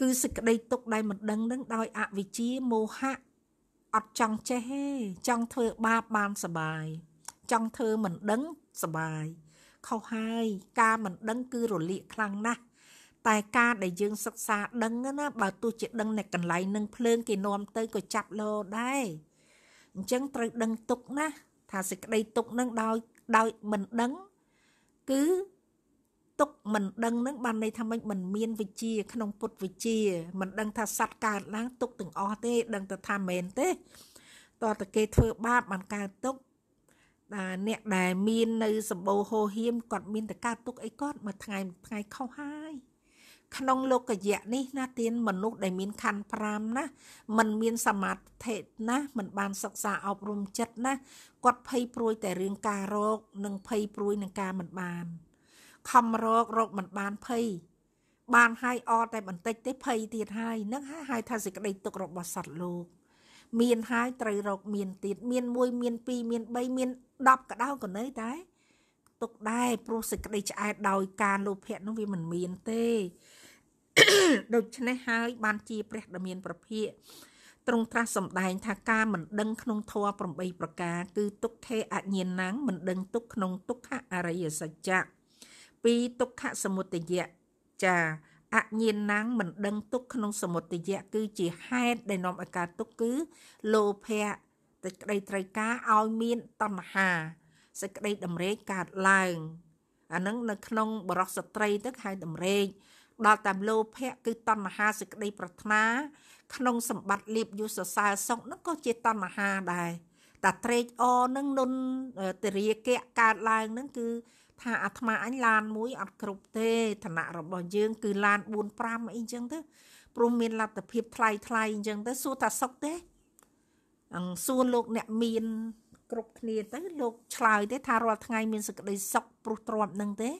គឺសេចក្តីទុកដែលមិនដឹងនឹង ដោយអវិជ្ជាមោហៈអត់ចង់ចេះទេចង់ធ្វើបាបបានសបាយចង់ធ្វើមិនដឹងសបាយខុសហើយការមិនដឹងគឺរលាកខ្លាំងណាស់តែការដែលយើងសិក្សាដឹងណាបើទោះជាដឹងនៅកន្លែងនឹងភ្លើងគេនាំទៅក៏ចាប់លោដែរអញ្ចឹងត្រូវដឹងទុកណាថាសេចក្តីទុកនឹងដោយដោយមិនដឹងគឺទុកមិនដឹងនឹងបានន័យថាមិនមិនមានវិជា ក្នុងពុទ្ធវិជាមិនដឹងថាសัตว์កើតឡើងទុកទាំងអស់ទេដឹងតែថាមែនទេតើតគេធ្វើបាបបានកើតទុកដែលអ្នកដែលមាននៅសម្បូរហោហៀមគាត់មានតកើតទុកអីគាត់មួយថ្ងៃថ្ងៃខុសហើយក្នុងលោកយៈនេះណាទៀនមនុស្សដែលមានខណ្ឌ5ណាมันមានសមាធិណាมันបានសិក្សាអប់រំចិត្តណាគាត់ភ័យព្រួយតែរឿងការរោគនិងភ័យព្រួយនឹងការមិនបានខំរករកមិនបានភ័យបានហើយអត់តែបន្តិចទេភ័យទៀតហើយនឹងហើយហៅថាសេចក្តីទុករបស់សត្វលោក មានហើយត្រូវរកមានទៀតមាន1មាន2មាន3មាន10ក៏ដោយក៏នៅតែទុកដែរព្រោះសេចក្តីឆ្អែតដោយការលោភៈនោះវាមិនមានទេដូច្នេះហើយបានជាព្រះដ៏មានប្រភិយទ្រង់ត្រាស់សម្ដែងថាការមិនដឹង ក្នុងធម៌8ប្រការគឺទុក្ខេអញ្ញាណังមិនដឹងទុក្ខក្នុងទុក្ខអរិយសច្ចៈពីទុក្ខសមុទយៈចាអញ្ញាណាំងមិនដឹងទុក្ខក្នុងសមុទយៈគឺជាហេតុដែលនាំឲ្យកើតទុក្ខគឺលោភៈតែក្តីត្រូវការឲ្យមានតណ្ហាសេចក្តីតម្រេកកើតឡើងអានឹងនៅក្នុង បរោះស្ត្រីទៅហៅតម្រេកដល់តាមលោភៈគឺតណ្ហាសេចក្តី ប្រាថ្នាក្នុង សម្បត្តិលៀបយសសើរសុខនោះក៏ជាតណ្ហាដែរតាត្រេកអនឹងនុនទរាគៈកើតឡើងនឹងគឺថាអាត្មាអញឡានមួយអត់គ្រប់ទេឋានៈរបស់យើង គឺឡាន4 5អីចឹងទៅព្រោះមានលទ្ធភាពថ្លៃថ្លៃអញ្ចឹងទៅសួរថាសុខទេអង្សួរលោកអ្នកមាន គ្រប់គ្នាទៅ លោកឆ្លើយទេថារាល់ថ្ងៃមានសេចក្តីសុខព្រោះទ្រាំនឹងទេ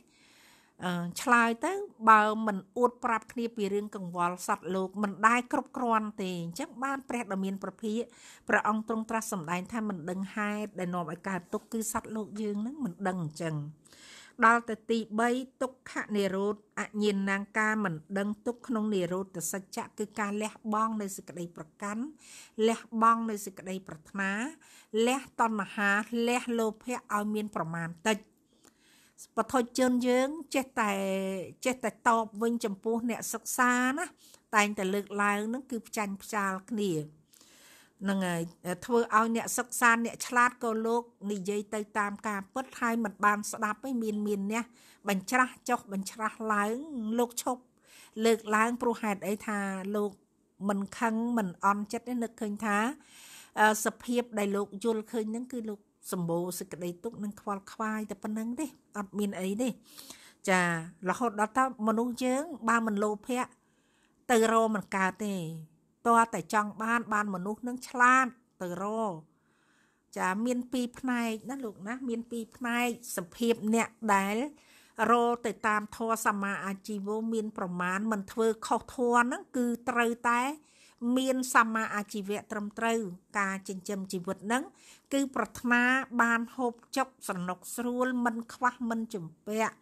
ឆ្លើយទៅបើមិនអួតប្រាប់គ្នាពីរឿងកង្វល់សត្វលោកមិនដែរគ្រប់គ្រាន់ទេអញ្ចឹងបានព្រះដ៏មានប្រភិយព្រះអង្គទ្រង់ត្រាស់សម្ដែងថាមិនដឹងហេតុដែលនាំឲ្យកើតទុក្ខគឺសត្វលោកយើងនឹងមិនដឹងអញ្ចឹងដល់ទៅទី3ទុក្ខនិរោធអញ្ញាណង្ការមិនដឹងទុក្ខក្នុងនិរោធសច្ចៈគឺការលះបង់នៅសេចក្តីប្រកាន់លះបង់នៅសេចក្តីប្រាថ្នាលះតណ្ហាលះលោភៈឲ្យមានប្រមាណតិចបឋមជនយើងចេះតែចេះតែតបវិញចំពោះអ្នកសិក្សាណាតែងតែលើកឡើងហ្នឹងគឺផ្ចាញ់ផ្ចាលគ្នាហ្នឹងហើយធ្វើឲ្យអ្នកសិក្សាអ្នកឆ្លាតក៏លោកនិយាយទៅតាមការពិតហើយមិនបានស្ដាប់ឯមានមានអ្នកបញ្ច្រាស់ចុះបញ្ច្រាស់ឡើងលោកឈប់លើកឡើងព្រោះហេតុអីថាលោកមិនខឹងមិនអន់ចិត្តនឹកឃើញថា សភាពដែលលោក យល់ឃើញហ្នឹងគឺលោកសម្បូរសេចក្តីទុកនិងខ្វល់ខ្វាយតែប៉ុណ្្នឹងទេអត់មានអីទេចារហូតដល់តមនុស្សយើងបើមិនលោភៈទៅរមិនកើតទេតើតែចង់បានបានមនុស្សនឹងឆ្លាតទៅរ ចាមានពីរផ្នែកណាលោកណាមានពីរផ្នែកសភាពអ្នកដែលរលទៅតាមធម៌សម្មាអាជីវៈមានប្រមាណមិនធ្វើខុសធម៌ហ្នឹងគឺត្រូវតែមានសមាអាជីវៈត្រឹមត្រូវការចិញ្ចឹមជីវិតនឹងគឺប្រាថ្នាបានហូបចុកសំណុកស្រួលមិន ខ្វះមិនជំពាក់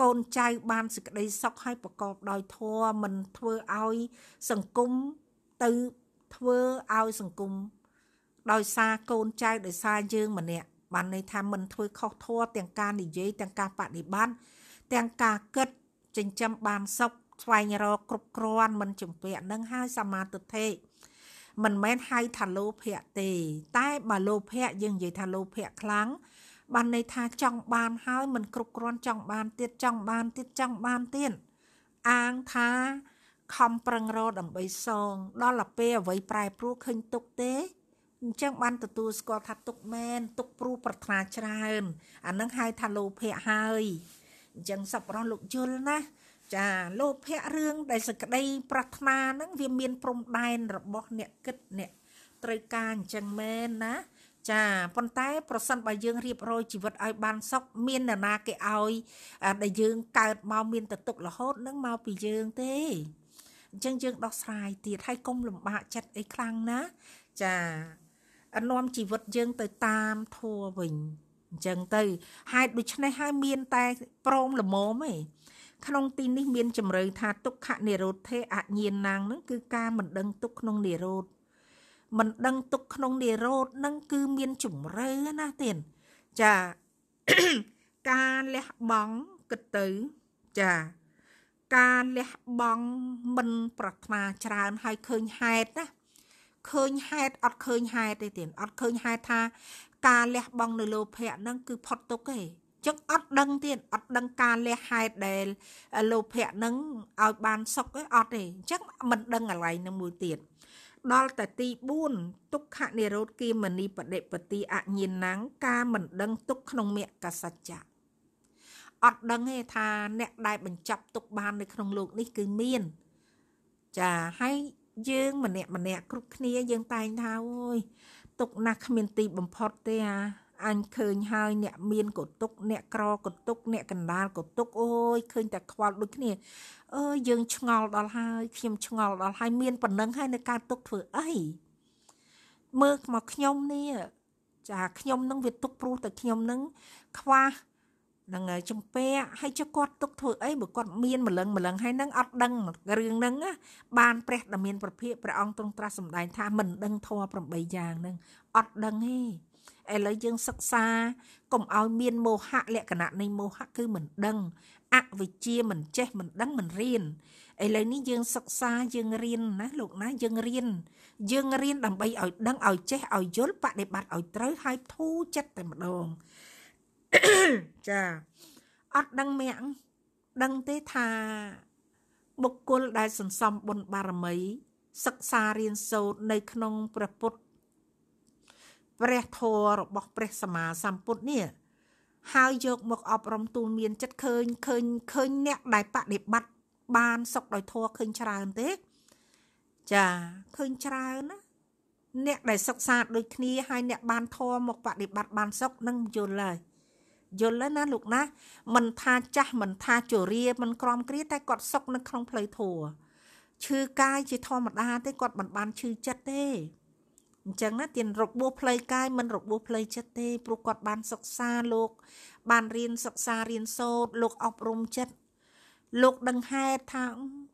កូនចៅបានសេចក្តីសុខហើយប្រកបដោយធម៌មិនធ្វើឲ្យសង្គមទៅធ្វើឲ្យសង្គមដោយសារកូនចៅដោយសារយើងម្នាក់បានន័យថាមិនធ្វើខុសធម៌ទាំងការនិយាយទាំងការបដិបត្តិទាំងការគិតចិញ្ចឹមបានសុខស្វែងរកគ្រប់គ្រាន់មិនជំពាក់នឹងហើយសមាទិដ្ឋិមិនមែនហៅថាលោភៈទេ តែបើលោភៈយើងនិយាយថាលោភៈខ្លាំងបានន័យថាចង់បានហើយមិនគ្រប់គ្រាន់ចង់បានទៀតចង់បានទៀតចង់បានទៀតអាងថាខំប្រឹងរកដើម្បីសង ដល់ទៅពេលអ្វីប្រែប្រួលឃើញទុកទេអញ្ចឹងបានទទួលស្គាល់ថាទុកមែនទុកព្រោះប្រាថ្នាច្រើន អានឹងហៅថាលោភៈហើយអញ្ចឹងសប្បុរសលោកយល់ណាចាលោភៈរឿងដែលសក្តីប្រាថ្នាហ្នឹងវាមានព្រំដែនរបស់អ្នកគិតអ្នកត្រូវការអញ្ចឹងមែនណា ចាប៉ុន្តែប្រសិនបើយើងរៀបរយជីវិតឲ្យបានសុខមាននរណាគេឲ្យដែលយើងកើតមកមានតទុករហូតនឹងមកពីយើងទេអញ្ចឹងយើងដោះស្រាយទៀតហើយកុំលំបាកចិត្តអីខ្លាំងណា ចាអនាំជីវិតយើងទៅតាមធัวវិញអញ្ចឹងទៅហេតុដូច្នេះហើយមានតែព្រមល្មមឯងក្នុងទីនេះមានចម្រើនថាទុក្ខនិរោធេអញ្ញាណាងនឹងគឺការមិនដឹងទុក្ខក្នុងនិរោធមិនដឹងទុក្ខក្នុងនិរោធនឹងគឺមានចម្រើណាទៀតចាការលះបង់គិតទៅចា ការលះបង់មិនប្រាថ្នាច្រើនហើយឃើញហេតុណាឃើញហេតុអត់ឃើញហេតុទេទៀតអត់ឃើញហេតុថាការលះបង់នៅលោភៈហ្នឹងគឺផុតទុកទេចឹងអត់ដឹងទៀតអត់ដឹងការលះហេតុដែលលោភៈនឹងឲ្យបានសុខអត់ទេអញ្ចឹងមិនដឹងអ្វីនឹងមួយទៀតដល់តែទី4ទុក្ខនិរោធគិមនីបដិបតិអញ្ញាណังការមិនដឹងទុក្ខក្នុងមគ្គសច្ចៈអត់ដឹងទេថាអ្នកដែលបញ្ចប់ទុក្ខបាននៅក្នុងលោកនេះគឺមានចាហើយយើងម្នាក់ម្នាក់គ្រប់គ្នាយើងតែងថាអូយទុកណាស់គ្មានទីបំផុតទេអាអញឃើញហើយអ្នកមានកតុកអ្នកក្រកតុកអ្នកកណ្ដាលកតុកអូយឃើញតែខ្វល់ដូចគ្នាអើយយើងឆ្ងល់ដល់ហើយខ្ញុំឆ្ងល់ដល់ហើយមានប៉ុណ្ណឹងហើយនៅការទុកធ្វើអីមើលមកខ្ញុំនេះចាខ្ញុំនឹងវាទុកព្រោះតែខ្ញុំនឹងខ្វះនឹងចំពាក់ហើយចុះគាត់ទុកធ្វើអីបើគាត់មានម្លឹងម្លឹងហើយនឹងអត់ដឹងរឿងហ្នឹងបានព្រះដ៏មានប្រភិព្រះអង្គទ្រង់ត្រាស់សម្ដែង ថាមិនដឹងធម៌8យ៉ាងហ្នឹងអត់ដឹងទេឥឡូវយើងសិក្សា កុំឲ្យមានមោហៈលក្ខណៈនៃមោហៈគឺមិនដឹងអវិជ្ជាមិនចេះមិនដឹងមិនរៀនឥឡូវនេះយើង សិក្សាយើងរៀនណាលោកណាយើងរៀនយើងរៀនដើម្បីឲ្យដឹងឲ្យចេះឲ្យយល់បដិបត្តិឲ្យត្រូវហើយធូរចិត្តតែម្ដងចាអត់ដឹងមាក់ដឹងទេថា បុគ្គលដែលសន្សំបុណ្យបារមី សិក្សារៀនសូត្រនៅក្នុងព្រះពុទ្ធព្រះធម៌របស់ព្រះសម្មាសម្ពុទ្ធនេះហើយយក មកអប់រំទូលមាន ចិត្តឃើញឃើញឃើញអ្នកដែលបដិបត្តិបានសុខដោយធម៌ឃើញច្រើនទេចាឃើញច្រើនណាអ្នកដែលសិក្សាដូចគ្នាហើយអ្នកបានធម៌មកបដិបត្តិបានសុខនឹងយល់ហើយយល់ហើយណាលោកណា មិនថាចាស់មិនថាជរាមិនក្រំគ្រាតែគាត់សុខនៅក្នុងផ្លូវធម៌ឈឺកាយជាធម្មតា ទេគាត់មិនបានឈឺចិត្តទេអញ្ចឹងណាទៀនរបួសផ្លូវកាយមិនរបួសផ្លូវចិត្តទេព្រោះគាត់បានសិក្សាលោក បានរៀនសិក្សារៀនសូត្រលោកអប់រំចិត្តលោកដឹងហេតុថា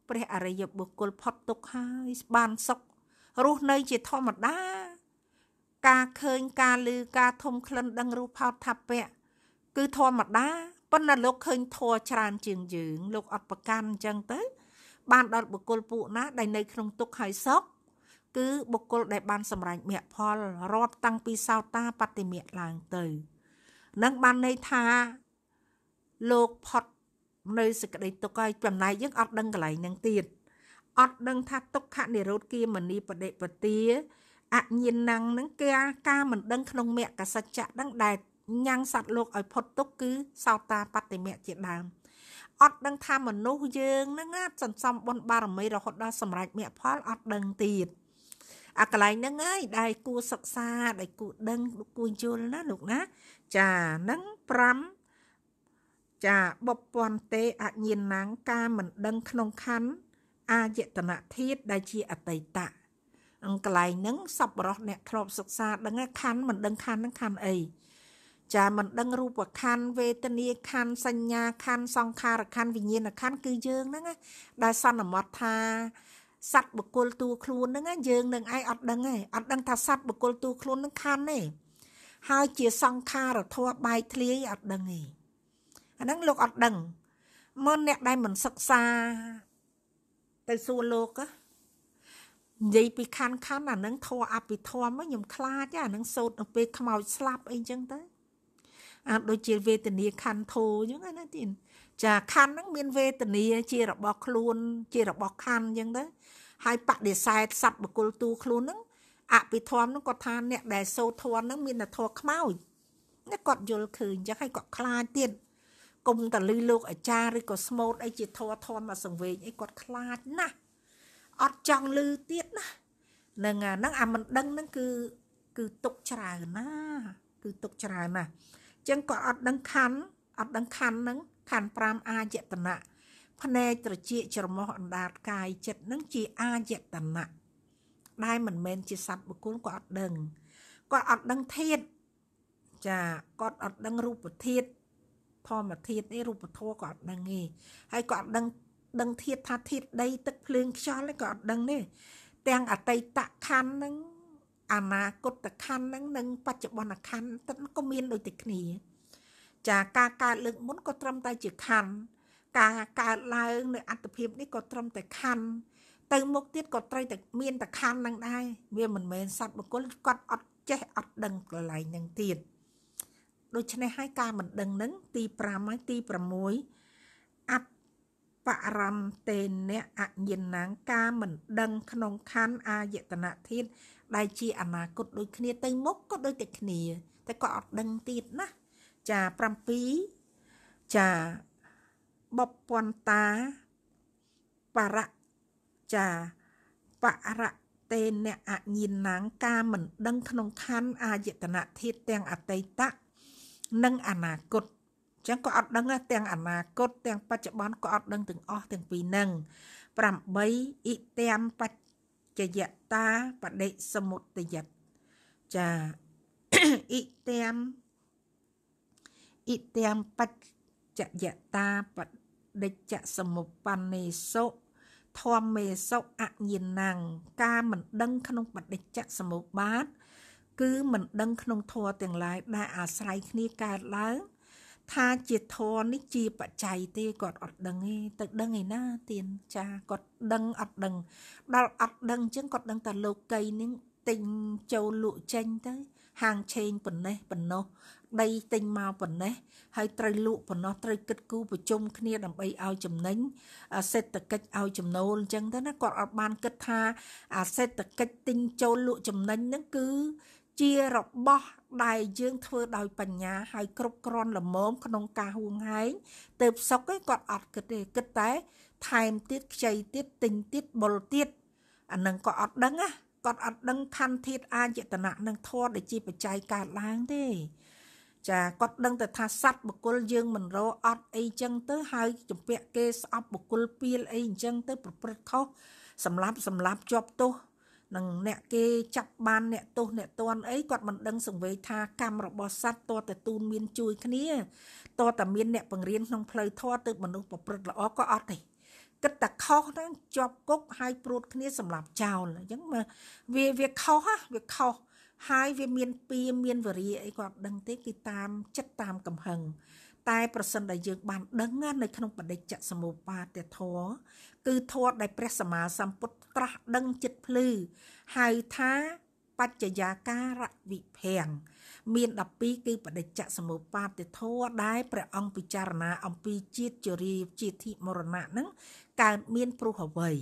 ព្រះអរិយបុគ្គលផុតទុក្ខហើយបានសុខរស់នៅជាធម្មតាការឃើញការឮការធំក្លិនដឹងរូបផោតថាពៈគឺធម្មតាប៉ុន្តែលោកឃើញធัวច្រើនជាងយើង លោកអត់ប្រកាន់អញ្ចឹងទៅ បានដល់បុគ្គលពួកណាដែលនៅក្នុងទុក្ខហើយសុខគឺបុគ្គលដែលបានសម្រេចមគ្គផលរាប់តាំងពីសោតាបតិមគ្គឡើងទៅនឹងបានន័យថាលោកផុតនៅសេចក្តីទុក្ខហើយចំណែកយើងអត់ដឹងកន្លែងនឹងទៀតអត់ដឹងថាទុក្ខនិរោធគាមនីបដិបទាអញ្ញាណังនឹងគេការមិនដឹងក្នុងមគ្គសច្ចៈនឹងដែលញ៉ាំងសัตว์លោកឲ្យផុតទុក្ខគឺសោតាបតិមគ្គជាដើមអត់ដឹងថាមនុស្សយើងនឹងសន្សំបុណ្យបារមីរហូតដល់សម្រេចមគ្គផលអត់ដឹងទៀតអាកន្លែងហ្នឹងហើយដែលគួរសិក្សាដែលគួរដឹងគួរយល់ណាលោកណាចាហ្នឹង5ចាបុព្វពន្តេអញ្ញាណังការមិនដឹងក្នុងខណ្ឌអាយតនធាតដែលជាអតីតៈអង្គកន្លែងហ្នឹងសពរស់អ្នកធ្លាប់សិក្សាដឹងខណ្ឌមិនដឹងខណ្ឌហ្នឹងខណ្ឌអីចាមិនដឹងរូបខណ្ឌវេទនាខណ្ឌសញ្ញាខណ្ឌសង្ខារខណ្ឌវិញ្ញាណខណ្ឌគឺយើងហ្នឹងដែលសន្មត់ថាសัตว์បុគ្គលតួខ្លួនហ្នឹងយើងនឹងឯងអត់ដឹងទេអត់ដឹងថាសัตว์បុគ្គលតួខ្លួនហ្នឹងខណ្ឌទេហើយជាសង្ខារធម៌បែកធ្លាយអត់ដឹងទេអាហ្នឹងលោកអត់ដឹងមកអ្នកដែលមិនសិក្សា ទៅសួរលោកហ៎និយាយពីខណ្ឌខណ្ឌអានឹងធរអភិធម្មខ្ញុំខ្លាចអានឹងសោតទៅពេលខ្មោចស្លាប់អីចឹងទៅអាដូចជាវេទនាខណ្ឌធោអញ្ចឹងណាទីចាខណ្ឌហ្នឹងមានវេទនាជារបស់ខ្លួន ជារបស់ខណ្ឌអញ្ចឹងទៅហើយបដិសេធសត្វបកុលទូខ្លួនហ្នឹងអភិធម្មហ្នឹងគាត់ថាអ្នកដែលសូធន់ហ្នឹងមានធម៌ខ្មោចគាត់យល់ឃើញអញ្ចឹងហើយគាត់ខ្លាចទៀតគុំតលឺលោកអាចារ្យឬក៏ស្មូតអីជាធរធម្មសង្វេងអីគាត់ខ្លាចណាស់អត់ចង់លឺទៀតណានឹងអាហ្នឹងអាមិនដឹងហ្នឹងគឺគឺទុកច្រើនណា គឺទុកច្រើនណាអញ្ចឹងគាត់អត់ដឹងខណ្ឌអត់ដឹងខណ្ឌហ្នឹងខណ្ឌ5អាយតនៈភ្នែកត្រជាច្រមុះអណ្ដាតកាយចិត្តនឹងជាអាយតនៈដែលមិនមែនជាសត្វបុគ្គលក៏អត់ដឹងគាត់អត់ដឹងធាតចាគាត់អត់ដឹងរូបធាតធម្មធាតនេះរូបធម៌គាត់អត់ដឹងទេហើយគាត់អត់ដឹងដឹងធាតថាធាត ដីទឹកភ្លើងខ្យល់គាត់អត់ដឹងទេទាំងអតីតខណ្ឌហ្នឹងអនាគតខណ្ឌហ្នឹង និងបច្ចុប្បន្នខណ្ឌទឹកក៏មានដូចតែគ្នាចាការកើតលើកមុនក៏ត្រឹមតែជាខណ្ឌការកើតឡើងនៅអត្តភាពនេះក៏ត្រឹមតែខណ្ឌទៅមុខទៀតក៏ត្រូវតែមានតខណ្ឌនឹងដែរវាមិនមែនសត្វបុគ្គលគាត់អត់ចេះអត់ដឹងកន្លែងនឹងទៀតដូច្នេះហើយការមិនដឹងនឹងទី5ហើយទី6អបរមតេនៈអញ្ញាណังការមិនដឹងក្នុងខណ្ឌអាយតនធាតដែលជាអនាគតដូចគ្នាទៅមុខក៏ដូចតែគ្នា តែក៏អត់ដឹងទៀតណាចា7ចាបពន្តាបរៈចាបរៈតេអ្នកអញ្ញាណាងការមិនដឹងក្នុងខណ្ឌអាយតនធាតទាំងអតីតនិងអនាគតចឹងក៏អត់ដឹងទាំងអនាគតទាំងបច្ចុប្បន្នក៏អត់ដឹងទាំងអស់ទាំងពីរហ្នឹង8អិតាមបច្ចយតាបដិសមុទយតចាអិតាមអ៊ីទាំងបច្ចយតាបដិច្ចសមុបណ្ណេសុធម្មេសុអញ្ញាណังការមិនដឹងក្នុងបដិច្ចសមុបាទគឺមិនដឹងក្នុងធម៌ទាំងឡាយដែលអាស្រ័យគ្នាកើតឡើងថាជាធរនេះជាបច្ច័យទេគាត់អត់ដឹងទេទៅដឹងឯណាទៀនចាគាត់ដឹងអត់ដឹង ដល់អត់ដឹងអញ្ចឹងគាត់ដឹងតែលោកីនឹងទិញចូលលក់ចេញទៅហាងឆេងប៉ុណ្ណេះប៉ុណ្ណោះដីទិញមកប៉ុណ្ណេះ ហើយត្រូវលក់ប៉ុណ្ណោះត្រូវគិតគូរប្រជុំគ្នាដើម្បីឲ្យចំណេញសេដ្ឋកិច្ចឲ្យចំណូលអញ្ចឹងទៅណាគាត់អត់បានគិតថា អាសេដ្ឋកិច្ចទិញចូលលក់ចំណេញហ្នឹងគឺជារបស់ដែលយើង ធ្វើដោយបញ្ញាហើយគ្រប់គ្រាន់ល្មមក្នុងការហួងហែងទៅផ្សុកឯងគាត់អត់គិតទេគិតតែ ថែមទៀតខ្ចីទៀតទិញទៀតបុលទៀតអានឹងក៏អត់ដឹងណាគាត់អត់ដឹងខណ្ឌធាតអាយតនៈនិងធម៌ដែលជាបច្ច័យកើតឡើងទេ ចាគាត់ដឹងតែថាសัตว์បុគ្គលយើងមិនរអត់អីចឹងទៅហើយជំពាក់គេស្អប់បុគ្គលពៀលអីចឹងទៅ ប្រព្រឹត្តខុសសម្លាប់សម្លាប់ជាប់ទោសនឹងអ្នកគេចាប់បានអ្នកទោសអ្នកតន់អីគាត់មិនដឹងសង្វេយថាកម្មរបស់សัตว์តើតទូនមានជួយគ្នាតើតមានអ្នកបង្រៀនក្នុងផ្លូវធម៌ទៅមនុស្សប្រព្រឹត្តល្អក៏អត់ទេគិតតែខុសហ្នឹងជាប់គុកហើយព្រួតគ្នាសម្រាប់ចោលអញ្ចឹងមើលវាវាខុសហ៎វាខុសហើយវាមានពៀមានវរិយអីគាត់ដឹងទេគឺតាមចិត្តតាមកំហឹងតែប្រសិនដែលយើងបានដឹងនៅក្នុងបដិច្ចសមោបាទធរគឺធរដែលព្រះសម្មាសម្ពុទ្ធត្រាស់ដឹងចិត្តភ្លឺហៅថាបច្ចយាការវិភាំងមាន12គឺបដិច្ចសមុបាទធម៌ដែលព្រះអង្គពិចារណាអំពីជាតិជរាជាតិធិមរណៈនឹងកើតមានព្រោះអ្វី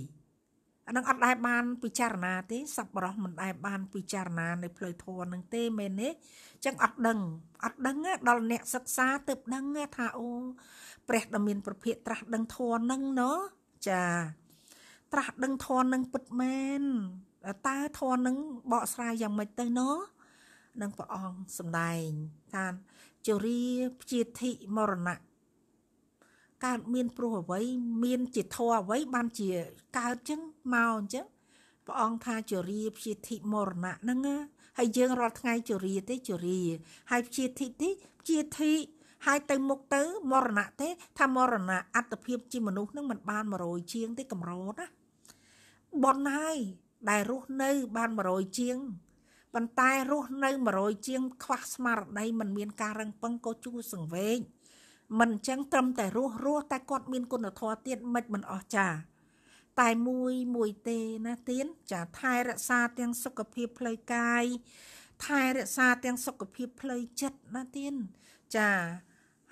អានឹងអត់ដែលបាន ពិចារណាទេសប្បុរសមិនដែលបានពិចារណា នៅផ្លូវធម៌នឹងទេមែនទេចឹង អត់ដឹងអត់ដឹង ដល់អ្នកសិក្សាទើបដឹងថាអូព្រះដ៏មានប្រភេទត្រាស់ដឹងធម៌នឹងណូចាត្រាស់ដឹងធម៌នឹងពិតមែនតើធម៌នឹងបកស្រាយយ៉ាងម៉េចទៅណូនិងព្រះអង្គសម្ដែងតាមជរាព្យាធិមរណៈកើតមានព្រោះអ្វីមានជាធរអ្វីបានជាកើតចឹងមកអញ្ចឹងព្រះអង្គថាជរាព្យាធិមរណៈហ្នឹងហើយយើងរាល់ថ្ងៃជរាទេជរាហើយព្យាធិទេព្យាធិហើយទៅមុខទៅ មរណៈទេថាមរណៈអត្តភាពជាមនុស្សនឹងមិនបាន100ជាងទេកម្រណាប៉ុនហើយដែលរស់នៅបាន100ជាងប៉ុន្តែរស់នៅ100ជាងខ្វះស្មារតីមិនមានការរឹងពឹងក៏ជួសង្វេងមិនអញ្ចឹងត្រឹមតែរស់រស់តែគាត់មានគុណធម៌ទៀតមិនមិនអស់ចា តែមួយមួយទេណាទៀនចាថែរក្សាទាំងសុខភាពផ្លូវកាយថែរក្សាទាំងសុខភាពផ្លូវចិត្តណាទៀនចា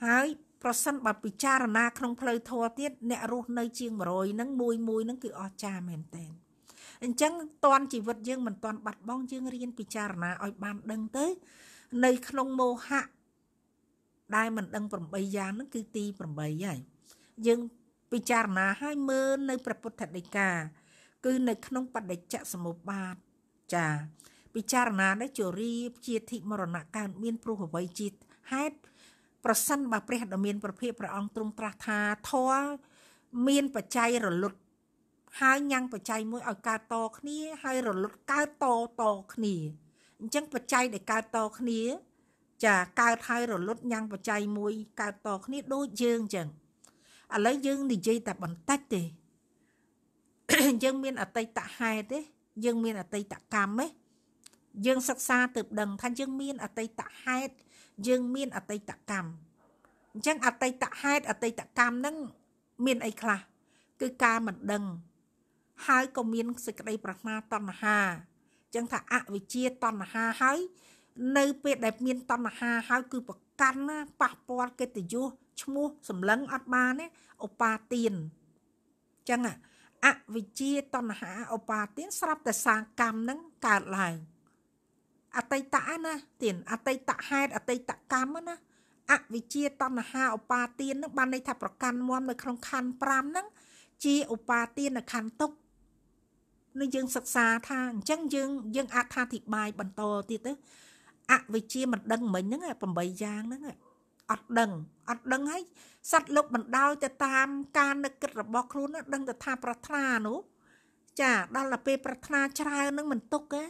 ហើយប្រសិនបើពិចារណាក្នុងផ្លូវធម៌ទៀតអ្នករស់នៅ ជាង100ហ្នឹងមួយមួយហ្នឹងគឺអស្ចារ្យមែនតើអញ្ចឹងតនជីវិតយើងមិនតន់បាត់បង់យើងរៀនពិចារណាឲ្យបានដឹងទៅនៅក្នុងមោហៈដែលមិនដឹង8យ៉ាងហ្នឹងគឺទី8ហើយយើងពិចារណាឲ្យមើលនៅព្រះពុទ្ធដីកាគឺនៅក្នុងបដិច្ចសមុបាទចា ពិចារណានេះជរីជាធិមរណៈកើតមានព្រោះអ្វីជាហេតុប្រសិនបើព្រះដ៏មានប្រភពព្រះអង្គទ្រង់ត្រាស់ថាធម៌មានបច្ច័យរលត់ហើយញ៉ាំងបច្ច័យមួយឲ្យកើតតគ្នា ហើយរលត់កើតតតគ្នាអញ្ចឹងបច្ច័យដែលកើតតគ្នាចាកើតហើយរលត់ញ៉ាំងបច្ច័យមួយកើតតគ្នាដូចយើងអញ្ចឹងឥឡូវយើងនិយាយតែបន្តិចទេយើងមានអតីតហេតុទេយើងមានអតីតកម្មទេយើងសិក្សាទៅដឹងថាយើងមានអតីតហេតុយើងមានអតីតកម្មអញ្ចឹងអតីតហេតុអតីតកម្មហ្នឹងមានអីខ្លះគឺការមិនដឹងហើយក៏មានសេចក្តីប្រាថ្នាតណ្ហាចឹងថាអវិជ្ជាតណ្ហាហើយនៅពេលដែលមានតណ្ហាហើយគឺប្រកាន់ណាប៉ះពាល់កិត្តិយសឈ្មោះសម្លឹងអត់បានណាឧបាទានចឹងអវិជ្ជាតណ្ហាឧបាទាន ស្រាប់តែសាងកម្មនឹងកើតឡើងអតីតណា ទានអតីតហេតុអតីតកម្មណាអវិជ្ជាតណ្ហាឧបាទាននឹងបានន័យថាប្រកាន់មមនៅក្នុងខណ្ឌ5ហ្នឹងជាឧបាទានខណ្ឌទុក្ខនឹងយើងសិក្សាថាអញ្ចឹងយើងយើងអត្ថាធិប្បាយបន្តទៀតទៅអវិជ្ជាមិនដឹងមិញហ្នឹង8យ៉ាងហ្នឹងអត់ដឹងអត់ដឹងហើយសัตว์លោកបណ្ដោយទៅតាមការនឹកគិតរបស់ខ្លួនដឹងទៅថាប្រាថ្នានោះ ចាដល់ទៅពេល ប្រាថ្នាច្រើននឹងមិនទុកទេ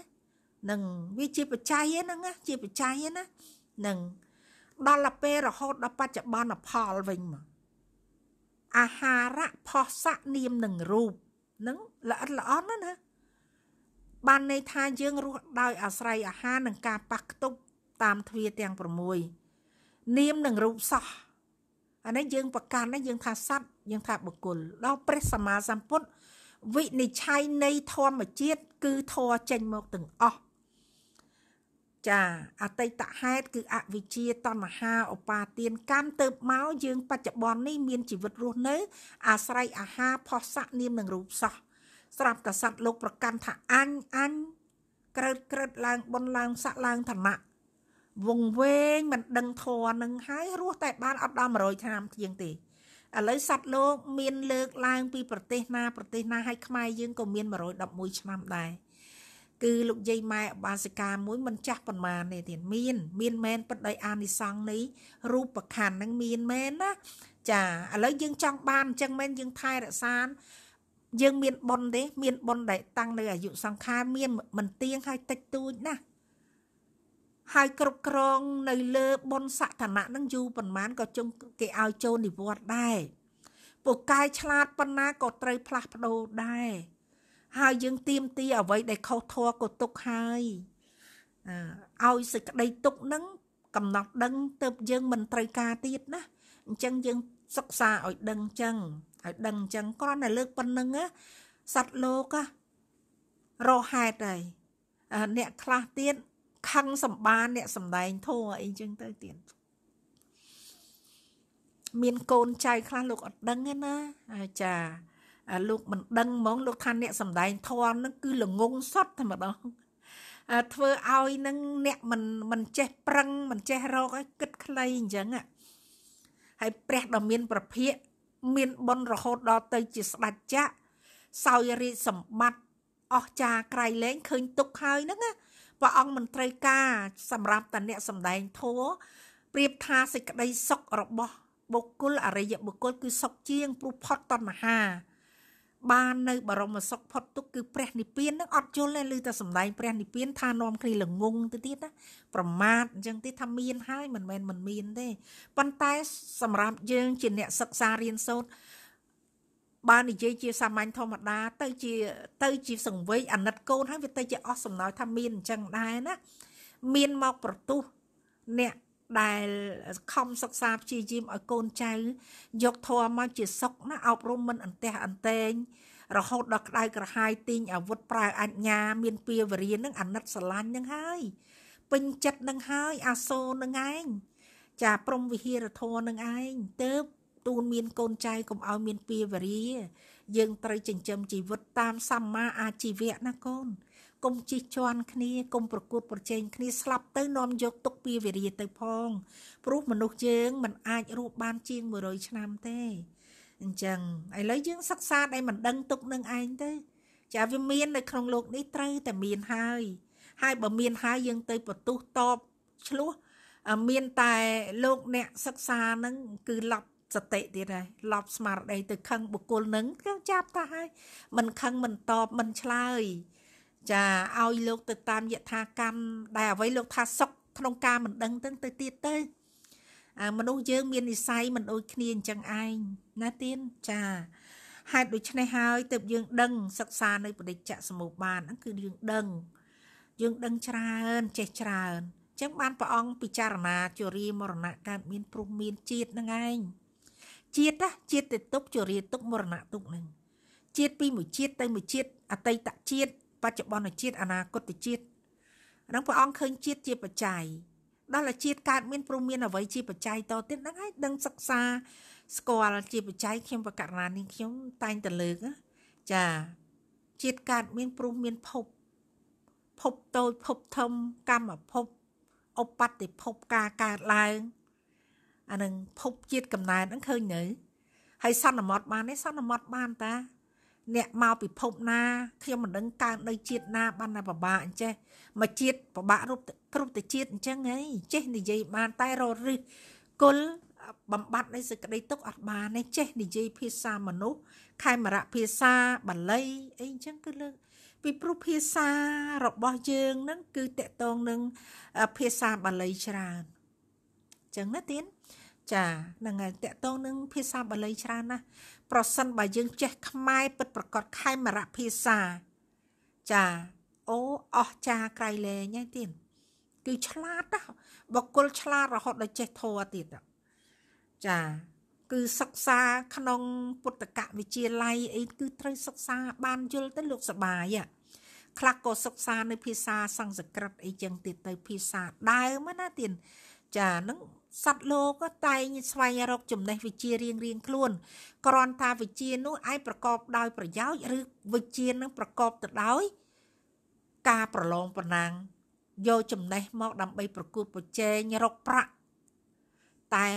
នឹងវាជាបច្ច័យហ្នឹងណាជាបច្ច័យណានឹងដល់ទៅពេលរហូតដល់បច្ចុប្បន្នផលវិញមកអាហារៈផស្សៈនាមនឹងរូបនឹងល្អិតល្អន់ណាណាបានន័យថាយើងរស់ដោយអាស្រ័យអាហារនិងការប៉ះខ្ទប់តាមទ្វារទាំង6នាមនិងរូបសោះអានេះយើងប្រកាន់ណាយើង ថាសត្វយើងថាបុគ្គលដល់ព្រះសម្មាសម្ពុទ្ធវិនិច្ឆ័យនៃធម្មជាតិគឺធរចេញមកទាំងអស់ចាអតីតហេតុគឺអវិជ្ជាតណ្ហាឧបាទានកម្មទៅមកយើង បច្ចុប្បន្ននេះមានជីវិតរស់នៅ អាស្រ័យអាហារផុសស័កនាមនឹងរូបសោះស្រាប់តែសត្វលោក ប្រកាន់ថាអញអញក្រើតក្រើតឡើងបនឡើងស័កឡើងឋានៈវងវែងមិនដឹងធរនឹងហើយរស់តែបានអត់ដល់100ឆ្នាំជាងទេឥឡូវសត្វលោក មានលើកឡើង ពីប្រទេសណាប្រទេសណាហើយខ្មែរយើងក៏មាន111ឆ្នាំដែរគឺលោកយាយម៉ែអបាសិកាមួយមិនចាស់ប៉ុន្មានទេទៀតមានមានមែនពិតដោយអានិសង្ឃនៃរូបខណ្ឌនឹងមានមែនណាចាឥឡូវយើងចង់បានអញ្ចឹងមែនយើងថែរក្សាយើងមានប៉ុនទេមានប៉ុនដែលតាំងនៅអាយុសង្ខារមានមិនទៀងហើយតិចតួចណាហើយគ្រប់គ្រងនៅលើប៉ុនសក្ឋណៈនឹងយូរប៉ុន្មានក៏ជុំគេឲ្យចូលនិវត្តដែរពូកែឆ្លាតប៉ុណ្ណាក៏ត្រូវផ្លាស់ប្ដូរដែរហើយយើងទៀមទីអ្វីដែលខុសធัวក៏ទុកហើយឲ្យសេចក្តីទុកនឹង កំណត់ដឹងទៅយើងមិនត្រូវការទៀតណាអញ្ចឹងយើងសិក្សាឲ្យដឹងអញ្ចឹងឲ្យដឹងអញ្ចឹងគ្រាន់តែលើកប៉ុណ្្នឹងណាសត្វលោករហេតុហើយអ្នកខ្លះទៀតខឹងសម្បានអ្នកសំដែងធัวអីចឹងទៅទៀតមានកូនចៅខ្លះលោកអត់ដឹងទេណាចាអាលោកមិនដឹងហ្មងលោកថាអ្នកសំដែងធម៌នឹងគឺល្ងងសតតែម្ដងអាធ្វើឲ្យនឹងអ្នកមិនមិនចេះប្រឹង មិនចេះរកឲ្យគិតខ្លីអញ្ចឹងហើយព្រះដ៏មានប្រភពមានបុណ្យរហូតដល់ទៅជាស្ដេចចក្រសោយរាជសម្បត្តិអស្ចារក្រៃលែងឃើញទុកហើយហ្នឹងព្រះអង្គមន្ត្រីការសម្រាប់តអ្នកសម្ដែងធัวប្រៀបថាសេចក្តីសុខរបស់បុគ្គលអរិយបុគ្គលគឺសុខជាងព្រោះផុតតណ្ហាបាននៅបរមសុខផុតទុកគឺព្រះនិព្វាននឹងអត់យល់ទេឬតែសំដែងព្រះនិព្វាន ថានាំគ្នាល្ងងទៅទៀតណាប្រមាថអញ្ចឹងទេថាមាន ហើយមិនមែនមិនមានទេប៉ុន្តែសម្រាប់យើងជាអ្នកសិក្សារៀនសូត្របាននិយាយជាសាមញ្ញធម្មតា ទៅជាទៅជាសង្វេគអាណិតកូនហើយវាទៅជាអស់សំណើថាមានអញ្ចឹងដែរណាមានមកប្រទុះអ្នកដែលខំសិក្សាព្យាយាមឲ្យកូនចៅយកធម៌មកជាសុខណាអប់រំមិនអន្ទះអន្ទែងរហូតដល់ក្តៅក្រហាយទិញអាវុធប្រើអញ្ញាមានពាវរៀននឹងអាណិតស្រឡាញ់នឹងហើយពេញចិត្តនឹងហើយអាសូរនឹងឯងចាព្រមវិហារធម៌នឹងឯងទៅទូនមានកូនចៅកុំឲ្យមានពាវរា យើងត្រូវចិញ្ចឹមជីវិតតាមសម្មាអាជីវៈណាកូនុំជិះជាន់គ្នាកុំប្រកួតប្រជែងគ្នាស្លាប់ទៅនាំយកទុកពីវិរិយទៅផងព្រោះមនុស្សយើងមិនអាចរស់បានជាង100ឆ្នាំទេអញ្ចឹងឥឡូវយើងសិក្សាដែលមិនដឹងទុកនឹងឯងទៅចាវាមាននៅក្នុងโลกនេះត្រូវតែមានហើយ ហើយបើមានហើយយើងទៅបន្ទុះតបឆ្លោះមានតែលោកអ្នកសិក្សានឹងគឺឡប់សតិទៀតហើយឡប់ស្មារតីទៅខឹងបុគ្គលនឹងគឺចាប់តាហើយ មិនខឹងមិនតបមិនឆ្លើយចាឲ្យលោកទៅតាមយថាកម្មដែលអ្វីលោកថាសុខក្នុងការមិនដឹងទៅទៅទៀតទៅអាមនុស្សយើងមាននិស័យមិនដូចគ្នាអញ្ចឹងឯងណាទៀនចាហេតុដូច្នេះហើយទើបយើង ដឹងសិក្សានៅបដិច្ចសមូបានហ្នឹងគឺយើងដឹងយើងដឹងច្រើនចេះច្រើនអញ្ចឹងបានព្រះអង្គពិចារណាជរាមរណៈកើតមានព្រោះមានជាតិហ្នឹងឯងជាតិណាជាតិទៅទុកជរាទុកមរណៈទុកហ្នឹង ជាតិពីមួយជាតិទៅមួយជាតិអតីតជាតិបច្ចុប្បន្នជាតិអនាគតជាតិហ្នឹងព្រះអង្គឃើញជាតិជាបច្ច័យដល់តែជាតិកើតមានព្រមមានអ្វីជាបច្ច័យតទៀតហ្នឹងហើយដឹងសិក្សាស្គាល់ជាបច្ច័យខ្ញុំបកករណានេះខ្ញុំតែងតែលើកចាជាតិកើតមានព្រមមានភពភពតូចភពធំកម្មភពឧបត្តិភពការកើតឡើងអានឹងភពជាតិកំណើតហ្នឹងឃើញនៅហើយសន្មត់បានទេសន្មត់បានតាអ្នកមកពិភពណាខ្ញុំមិនដឹងកើតនៅជាតិណា បានតែពិបាកអញ្ចេះមកជាតិពិបាករូបគ្រប់ទៅជាតិអញ្ចឹងហីចេះ និយាយបានតែររឹសគុលបំបត្តិនៃសេចក្តីទុកអត់បានទេចេះ និយាយភាសាមនុស្សខេមរៈភាសាបាលីអីអញ្ចឹងគឺលើពីព្រោះភាសារបស់យើងនឹងគឺតកតងនឹងភាសាបាលីច្រើនអញ្ចឹងណាទៀនចានឹងតកតងនឹងភាសាបាលីច្រើនណាប្រសិនបើយើងចេះខ្មែរពិតប្រកបខេមរៈភាសាចាអូអស់ចាក្រៃលែងហ្នឹងទៀតគឺឆ្លាតណាស់បុគ្គលឆ្លាតរហូតដល់ចេះធម៌ទៀតចា គឺសិក្សាក្នុង ពុទ្ធកវិទ្យាល័យអីគឺត្រូវសិក្សាបានយល់ទៅលោកសបាយខ្លះក៏សិក្សានៅភាសាសំស្ក្រឹតអីចឹងទៀតទៅភាសាដើមណាទៀតចានឹងសត្វលោកតែងស្វែងរក ចំណេះវិជ្ជារៀងរៀងខ្លួនគ្រាន់ថាវិជ្ជានោះអាចប្រកបដោយ ប្រយោជន៍ឬវិជ្ជានឹងប្រកបទៅដោយការប្រឡងប្រណាំងយកចំណេះមកដើម្បីប្រគួតប្រជែងរកប្រាក់តែ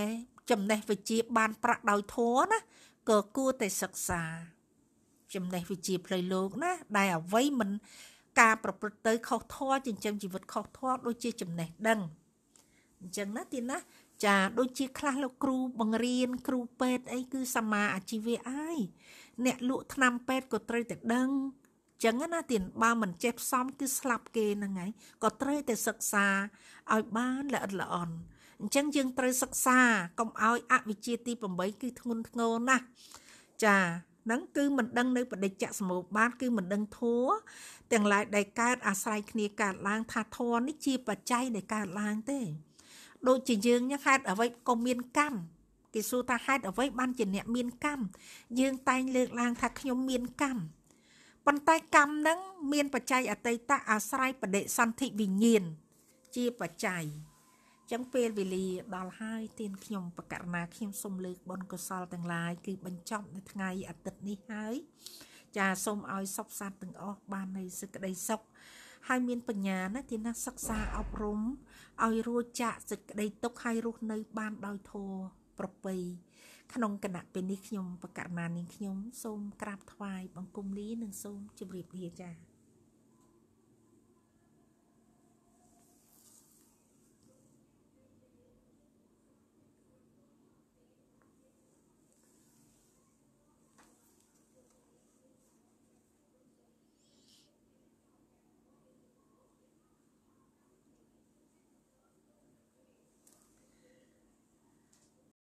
ចំណេះវិជ្ជាបានប្រាក់ដោយធัวណាក៏គួរតែសិក្សាចំណេះវិជ្ជាផ្លូវលោកណា ដែលអ្វីមិន ការ ប្រព្រឹត្តទៅខុសធัวចិញ្ចឹមជីវិតខុសធัวដូចជាចំណេះដឹងអញ្ចឹងណាទីណាចាដូចជាខ្លះលោកគ្រូបង្រៀនគ្រូពេទ្យអីគឺសមាអាជីវៈហើយអ្នកលក់ថ្នាំពេទ្យក៏ត្រូវតែដឹងចឹងណាទៀតបើមិនចេះផ្សំគឺស្លាប់គេហ្នឹងហើយក៏ត្រូវតែសិក្សាឲ្យបានល្អិតល្អន់អញ្ចឹងយើងត្រូវសិក្សាកុំឲ្យអវិជ្ជាទី8គឺធ្ងន់ធ្ងរណាស់ចាហ្នឹងគឺមិនដឹងនៅបដិច្ចសមោបាទគឺមិនដឹងធัวទាំងឡាយដែលកើតអាស្រ័យគ្នាកើតឡើងថាធัวនេះជាបច្ច័យដែលកើតឡើងទេដូចជាយើងហ្នឹងហេតុអ្វីក៏មានកម្មគេសួរថាហេតុអ្វីបានជាអ្នក មានកម្មយើងតែងលើកឡើងថាខ្ញុំមានកម្មប៉ុន្តែកម្មហ្នឹងមានបច្ច័យអតីតអាស្រ័យបដិសន្ធិវិញ្ញាណជាបច្ច័យចឹងពេលវេលាដល់ហើយ ទានខ្ញុំបករណាខ្ញុំសូមលើកបុណ្យកុសលទាំងឡាយគឺបញ្ចប់នៅថ្ងៃអាទិត្យនេះហើយចាសូមឲ្យសុខសាន្តទាំងអស់បាននៃសេចក្តីសុខហើយមានបញ្ញាណាទីណាសិក្សាអប់រំឲ្យរួចចាកសេចក្តីទុកឲ្យរស់នៅ បានដោយធម៌ប្រពៃក្នុងគណៈពេលនេះខ្ញុំបកករណានាងខ្ញុំ សូមក្រាបថ្វាយបង្គំលីនិងសូមជម្រាបលាចា៎